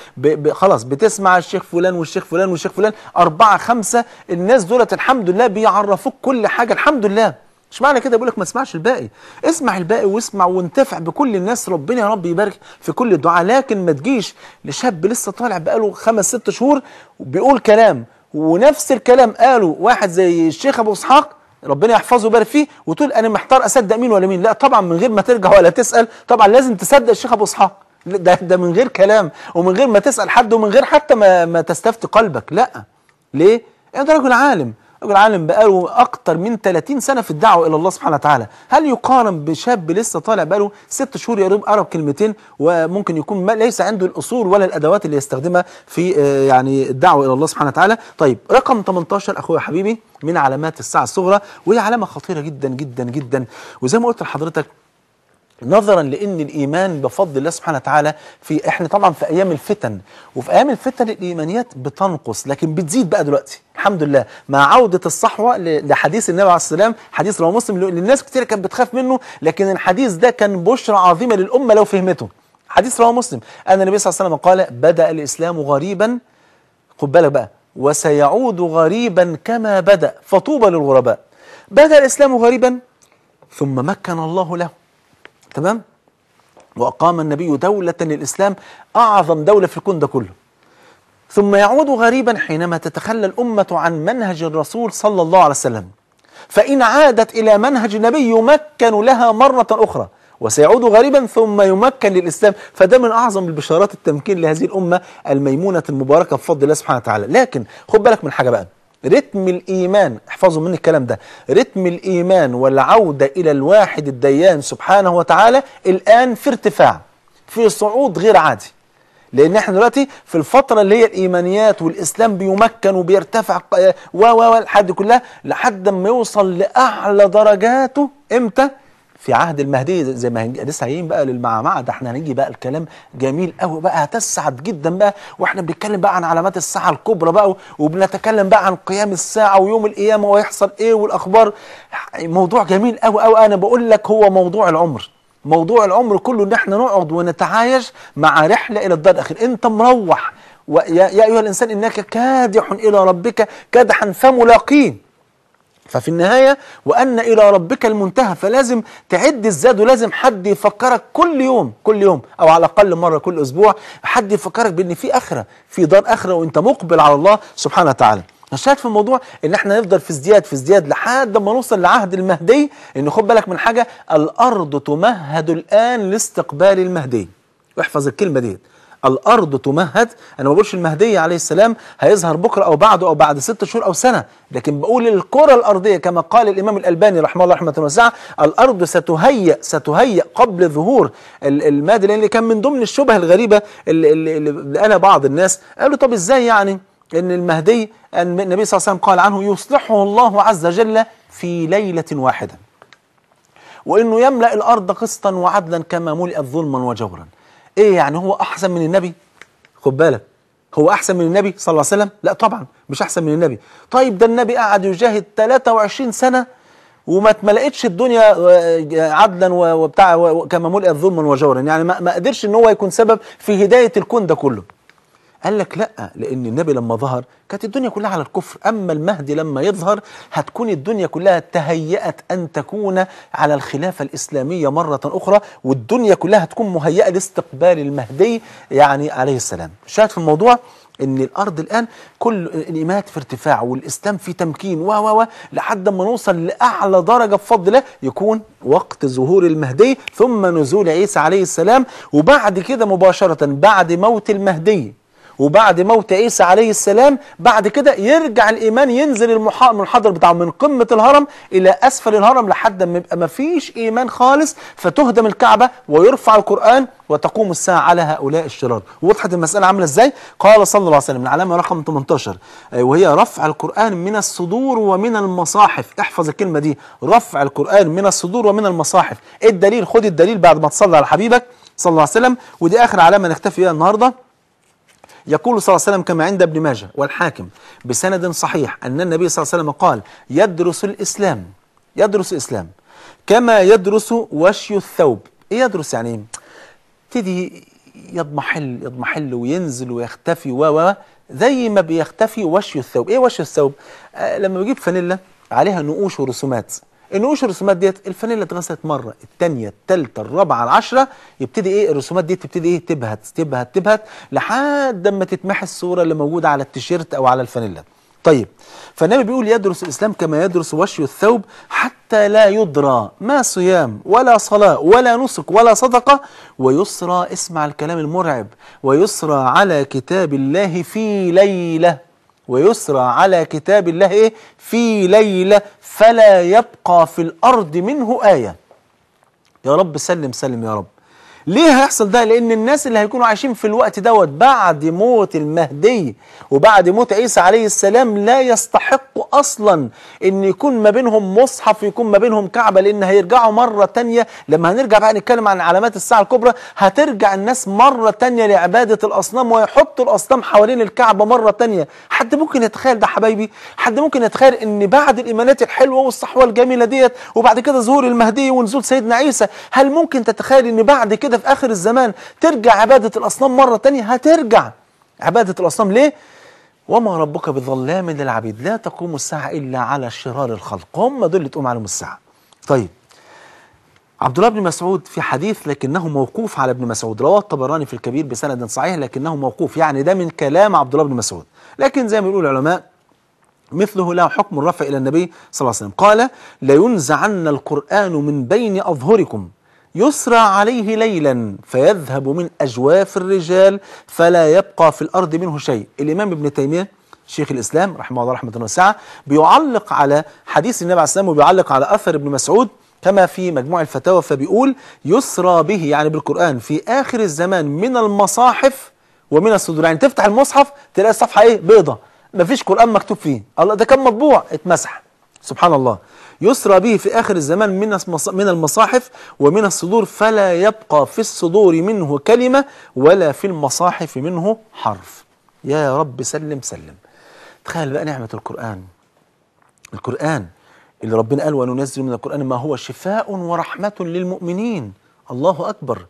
خلاص بتسمع الشيخ فلان والشيخ فلان والشيخ فلان اربعه خمسه الناس دولت الحمد لله بيعرفوك كل حاجه الحمد لله مش معنى كده بقول لك ما اسمعش الباقي اسمع الباقي واسمع وانتفع بكل الناس ربنا يا رب يبارك في كل الدعاء لكن ما تجيش لشاب لسه طالع بقاله خمس ست شهور بيقول كلام ونفس الكلام قاله واحد زي الشيخ ابو اسحاق ربنا يحفظه ويبارك فيه وتقول انا محتار اصدق مين ولا مين لا طبعا من غير ما ترجع ولا تسال طبعا لازم تصدق الشيخ ابو اسحاق ده ده من غير كلام ومن غير ما تسال حد ومن غير حتى ما ما تستفتي قلبك لا ليه انت راجل عالم عالم بقاله اكتر من 30 سنه في الدعوه الى الله سبحانه وتعالى هل يقارن بشاب لسه طالع بقاله ست شهور يا رب قرب كلمتين وممكن يكون ليس عنده الاصول ولا الادوات اللي يستخدمها في آه، يعني الدعوه الى الله سبحانه وتعالى طيب رقم 18 اخويا حبيبي من علامات الساعه الصغرى وهي علامه خطيره جدا جدا جدا وزي ما قلت لحضرتك نظرا لان الايمان بفضل الله سبحانه وتعالى في احنا طبعا في ايام الفتن وفي ايام الفتن الايمانيات بتنقص لكن بتزيد بقى دلوقتي الحمد لله مع عوده الصحوه لحديث النبي عليه السلام حديث رواه مسلم اللي الناس كتير كانت بتخاف منه لكن الحديث ده كان بشرى عظيمه للامه لو فهمته حديث رواه مسلم ان النبي صلى الله عليه وسلم قال بدا الاسلام غريبا خد بالك بقى وسيعود غريبا كما بدا فطوبى للغرباء بدا الاسلام غريبا ثم مكن الله له تمام وأقام النبي دولة للإسلام أعظم دولة في الكون ده كله ثم يعود غريبا حينما تتخلى الأمة عن منهج الرسول صلى الله عليه وسلم فإن عادت إلى منهج النبي يمكن لها مرة أخرى وسيعود غريبا ثم يمكن للإسلام فده من أعظم البشارات التمكين لهذه الأمة الميمونة المباركة بفضل الله سبحانه وتعالى لكن خد بالك من حاجة بقى رتم الإيمان احفظوا مني الكلام ده رتم الإيمان والعودة إلى الواحد الديان سبحانه وتعالى الآن في ارتفاع في صعود غير عادي لأن احنا دلوقتي في الفترة اللي هي الإيمانيات والإسلام بيمكن وبيرتفع آه، و و و كلها لحد ما يوصل لأعلى درجاته إمتى؟ في عهد المهدي زي ما لسه جايين بقى للمعمعة ده احنا هنيجي بقى الكلام جميل قوي بقى هتسعد جدا بقى واحنا بنتكلم بقى عن علامات الساعة الكبرى بقى وبنتكلم بقى عن قيام الساعة ويوم القيامة وهيحصل ايه والاخبار موضوع جميل قوي قوي انا بقول لك هو موضوع العمر موضوع العمر كله ان احنا نقعد ونتعايش مع رحله الى الدار الاخير انت مروح ويا يا ايها الانسان انك كادح الى ربك كادحا فملاقين ففي النهاية وأن إلى ربك المنتهى فلازم تعد الزاد ولازم حد يفكرك كل يوم كل يوم أو على الأقل مرة كل أسبوع حد يفكرك بأن في آخرة في دار آخرة وأنت مقبل على الله سبحانه وتعالى الشاهد في الموضوع ان احنا نفضل في ازدياد في ازدياد لحد ما نوصل لعهد المهدي ان خد بالك من حاجه الارض تمهد الان لاستقبال المهدي احفظ الكلمه ديت الأرض تمهد أنا ما بقولش المهدي عليه السلام هيظهر بكرة أو بعده أو بعد ست شهور أو سنة لكن بقول الكرة الأرضية كما قال الإمام الألباني رحمه الله رحمة واسعة الأرض ستهيأ ستهيأ قبل ظهور المهدي لأن كان من ضمن الشبه الغريبة اللي اللي قالها بعض الناس قالوا طب إزاي يعني أن المهدي أن النبي صلى الله عليه وسلم قال عنه يصلحه الله عز وجل في ليلة واحدة وأنه يملأ الأرض قسطا وعدلا كما ملئت ظلما وجورا ايه يعني هو احسن من النبي خد بالك هو احسن من النبي صلى الله عليه وسلم لا طبعا مش احسن من النبي طيب ده النبي قعد يجاهد 23 سنه وما اتملقتش الدنيا آه، آه، عدلا وبتاع كما ملئت ظلما وجورا يعني ما قدرش ان هو يكون سبب في هدايه الكون ده كله قال لك لا لان النبي لما ظهر كانت الدنيا كلها على الكفر اما المهدي لما يظهر هتكون الدنيا كلها تهيأت ان تكون على الخلافه الاسلاميه مره اخرى والدنيا كلها هتكون مهيئه لاستقبال المهدي يعني عليه السلام شاهد في الموضوع ان الارض الان كل الايمانات في ارتفاع والاسلام في تمكين و و و لحد ما نوصل لاعلى درجه بفضل الله يكون وقت ظهور المهدي ثم نزول عيسى عليه السلام وبعد كده مباشره بعد موت المهدي وبعد موت عيسى عليه السلام بعد كده يرجع الإيمان ينزل المنحدر بتاعه من قمة الهرم إلى أسفل الهرم لحد ما يبقى ما فيش إيمان خالص فتهدم الكعبة ويرفع القرآن وتقوم الساعة على هؤلاء الشرار وضحت المسألة عاملة إزاي؟ قال صلى الله عليه وسلم العلامة رقم 18 آه، وهي رفع القرآن من الصدور ومن المصاحف احفظ الكلمة دي رفع القرآن من الصدور ومن المصاحف إيه الدليل خد الدليل بعد ما تصلي على حبيبك صلى الله عليه وسلم ودي آخر علامة نكتفي بيها النهاردة يقول صلى الله عليه وسلم كما عند ابن ماجه والحاكم بسند صحيح أن النبي صلى الله عليه وسلم قال يدرس الإسلام يدرس الإسلام كما يدرس وشي الثوب إيه يدرس يعني إيه؟ يضمحل يضمحل وينزل ويختفي و زي ما بيختفي وشي الثوب ايه وشي الثوب آه لما بيجيب فانيلا عليها نقوش ورسومات النقوش الرسومات ديت الفانيلا اتغسلت مره الثانيه الثالثه الرابعه العشره يبتدي ايه الرسومات دي تبتدي ايه تبهت تبهت تبهت لحد ما تتمحي الصوره اللي موجوده على التيشيرت او على الفانيلا طيب فالنبي بيقول يدرس الاسلام كما يدرس وشي الثوب حتى لا يدرى ما صيام ولا صلاه ولا نسك ولا صدقه ويسرى اسمع الكلام المرعب ويسرى على كتاب الله في ليله ويسرى على كتاب الله إيه؟ في ليلة فلا يبقى في الأرض منه آية يا رب سلم سلم يا رب ليه هيحصل ده لان الناس اللي هيكونوا عايشين في الوقت دوت بعد موت المهدي وبعد موت عيسى عليه السلام لا يستحقوا اصلا ان يكون ما بينهم مصحف يكون ما بينهم كعبه لان هيرجعوا مره تانية لما هنرجع بقى نتكلم عن علامات الساعه الكبرى هترجع الناس مره تانية لعباده الاصنام ويحطوا الاصنام حوالين الكعبه مره تانية حد ممكن يتخيل ده حبايبي حد ممكن يتخيل ان بعد الايمانات الحلوه والصحوه الجميله ديت وبعد كده ظهور المهدي ونزول سيدنا عيسى هل ممكن تتخيل ان بعد كده في آخر الزمان ترجع عبادة الأصنام مرة تانية هترجع عبادة الأصنام ليه؟ وما ربك بظلام للعبيد لا تقوم الساعة إلا على شرار الخلق هم دول اللي تقوم عليهم الساعة طيب عبد الله بن مسعود في حديث لكنه موقوف على ابن مسعود رواه الطبراني في الكبير بسند صحيح لكنه موقوف يعني ده من كلام عبد الله بن مسعود لكن زي ما بيقول العلماء مثله له حكم الرفع إلى النبي صلى الله عليه وسلم قال لينزعن القرآن من بين أظهركم يسرى عليه ليلا فيذهب من أجواف الرجال فلا يبقى في الأرض منه شيء الإمام ابن تيمية شيخ الإسلام رحمه الله رحمة واسعة بيعلق على حديث النبي عليه السلام وبيعلق على أثر ابن مسعود كما في مجموع الفتاوى فبيقول يسرى به يعني بالقرآن في آخر الزمان من المصاحف ومن الصدور يعني تفتح المصحف تلاقي الصفحة إيه بيضة مفيش قرآن مكتوب فيه الله ده كان مطبوع اتمسح سبحان الله يسرى به في آخر الزمان من من المصاحف ومن الصدور فلا يبقى في الصدور منه كلمة ولا في المصاحف منه حرف يا رب سلم سلم تخيل بقى نعمة القرآن القرآن اللي ربنا قال وننزل من القرآن ما هو شفاء ورحمة للمؤمنين الله أكبر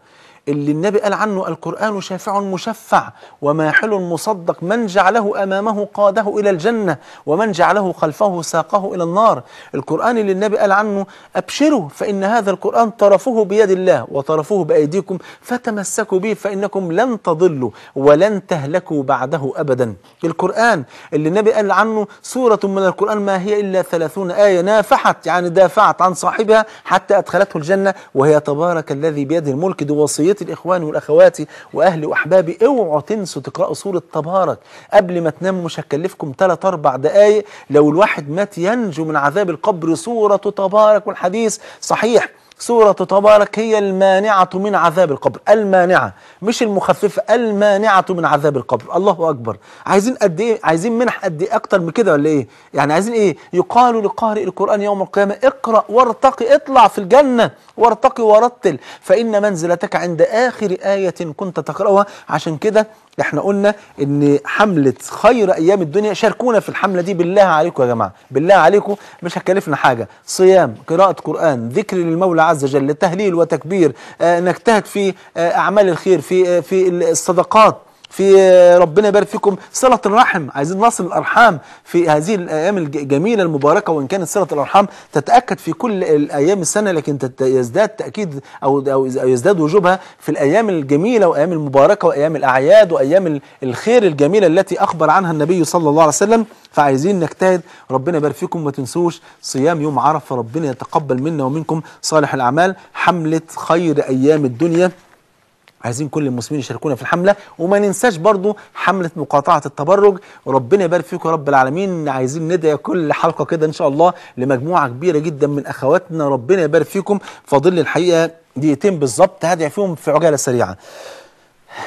اللي النبي قال عنه القرآن شافع مشفع وماحل مصدق من جعله أمامه قاده إلى الجنة ومن جعله خلفه ساقه إلى النار القرآن اللي النبي قال عنه أبشروا فإن هذا القرآن طرفه بيد الله وطرفه بأيديكم فتمسكوا به فإنكم لن تضلوا ولن تهلكوا بعده أبدا القرآن اللي النبي قال عنه سورة من القرآن ما هي إلا ثلاثون آية نافحت يعني دافعت عن صاحبها حتى أدخلته الجنة وهي تبارك الذي بيده الملك دي وصيتي الإخوان والأخوات وأهلي وأحبابي اوعوا تنسوا تقرأوا سورة تبارك قبل ما تناموا مش هتكلفكم 3 أربع دقايق لو الواحد مات ينجو من عذاب القبر سورة تبارك والحديث صحيح سورة تبارك هي المانعة من عذاب القبر المانعة مش المخففة المانعة من عذاب القبر الله أكبر عايزين قد إيه عايزين منح قد إيه أكتر من كده ولا إيه يعني عايزين إيه يقال لقارئ القرآن يوم القيامة اقرأ وارتقي اطلع في الجنة وارتقي ورتل فإن منزلتك عند آخر آية كنت تقرأها عشان كده احنا قلنا ان حمله خير ايام الدنيا شاركونا في الحمله دي بالله عليكم يا جماعه بالله عليكم مش هتكلفنا حاجه صيام قراءه قران ذكر للمولى عز وجل تهليل وتكبير آه نجتهد في آه اعمال الخير في آه في الصدقات في آه، ربنا يبارك فيكم صلة الرحم عايزين نصل الأرحام في هذه الأيام الجميلة المباركة وإن كانت صلة الأرحام تتأكد في كل الأيام السنة لكن يزداد تأكيد أو, أو يزداد وجوبها في الأيام الجميلة وأيام المباركة وأيام الأعياد وأيام الخير الجميلة التي أخبر عنها النبي صلى الله عليه وسلم فعايزين نجتهد ربنا يبارك فيكم وما تنسوش صيام يوم عرفة ربنا يتقبل منا ومنكم صالح الأعمال حملة خير أيام الدنيا عايزين كل المسلمين يشاركونا في الحمله وما ننساش برضو حمله مقاطعه التبرج وربنا يبارك فيكم يا رب العالمين عايزين ندعي كل حلقه كده ان شاء الله لمجموعه كبيره جدا من اخواتنا ربنا يبارك فيكم فاضل لي الحقيقه دقيقتين بالظبط هدعي فيهم في عجاله سريعه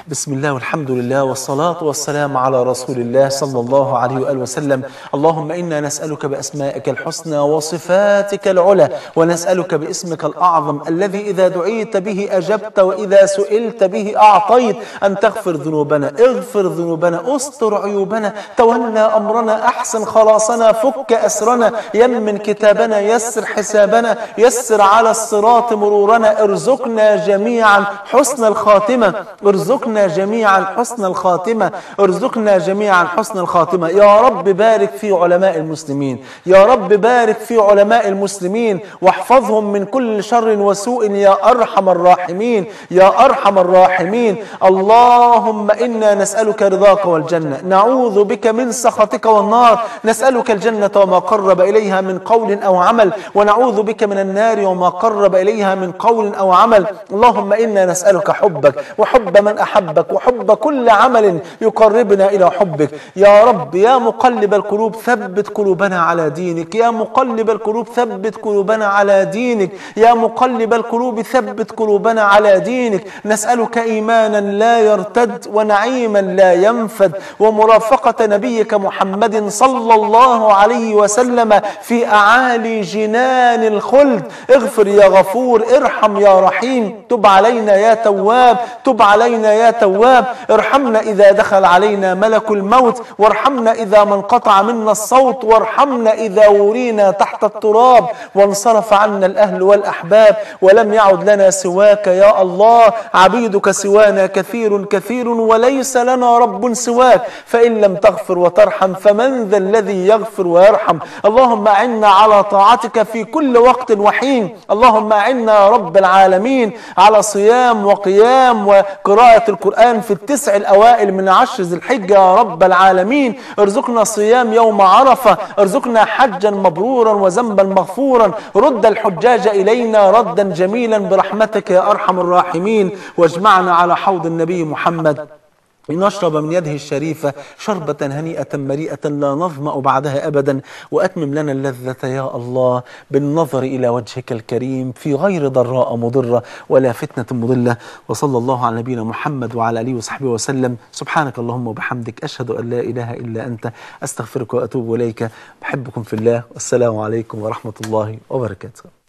بسم الله والحمد لله والصلاة والسلام على رسول الله صلى الله عليه وآله وسلم اللهم إنا نسألك بأسمائك الحسنى وصفاتك العلى ونسألك باسمك الأعظم الذي إذا دعيت به أجبت وإذا سئلت به أعطيت أن تغفر ذنوبنا اغفر ذنوبنا استر عيوبنا تولى أمرنا أحسن خلاصنا فك أسرنا يمن كتابنا يسر حسابنا يسر على الصراط مرورنا ارزقنا جميعا حسن الخاتمة ارزقنا ارزقنا جميعا حسن الخاتمة ارزقنا جميعا حسن الخاتمة يا رب بارك في علماء المسلمين يا رب بارك في علماء المسلمين واحفظهم من كل شر وسوء يا أرحم الراحمين يا أرحم الراحمين اللهم إنا نسألك رضاك والجنة نعوذ بك من سخطك والنار نسألك الجنة وما قرب إليها من قول أو عمل ونعوذ بك من النار وما قرب إليها من قول أو عمل اللهم إنا نسألك حبك وحب من أحبك أحبك وحب كل عمل يقربنا إلى حبك يا رب يا مقلب القلوب ثبت قلوبنا على دينك يا مقلب القلوب ثبت قلوبنا على دينك يا مقلب القلوب ثبت قلوبنا على دينك نسألك إيمانا لا يرتد ونعيما لا ينفد ومرافقة نبيك محمد صلى الله عليه وسلم في أعالي جنان الخلد اغفر يا غفور ارحم يا رحيم تب علينا يا تواب تب علينا يا يا تواب ارحمنا إذا دخل علينا ملك الموت وارحمنا إذا ما انقطع منا الصوت وارحمنا إذا ورينا تحت التراب وانصرف عنا الأهل والأحباب ولم يعد لنا سواك يا الله عبيدك سوانا كثير كثير وليس لنا رب سواك فإن لم تغفر وترحم فمن ذا الذي يغفر ويرحم اللهم أعنا على طاعتك في كل وقت وحين اللهم أعنا رب العالمين على صيام وقيام وقراءة القرآن في التسع الأوائل من عشر ذي الحجة يا رب العالمين ارزقنا صيام يوم عرفة ارزقنا حجا مبرورا وذنبا مغفورا رد الحجاج إلينا ردا جميلا برحمتك يا أرحم الراحمين واجمعنا على حوض النبي محمد لنشرب من يده الشريفة شربة هنيئة مريئة لا نظمأ بعدها أبدا وأتمم لنا اللذة يا الله بالنظر إلى وجهك الكريم في غير ضراء مضرة ولا فتنة مضلة وصلى الله على نبينا محمد وعلى آله وصحبه وسلم سبحانك اللهم وبحمدك أشهد أن لا إله إلا أنت أستغفرك وأتوب إليك بحبكم في الله والسلام عليكم ورحمة الله وبركاته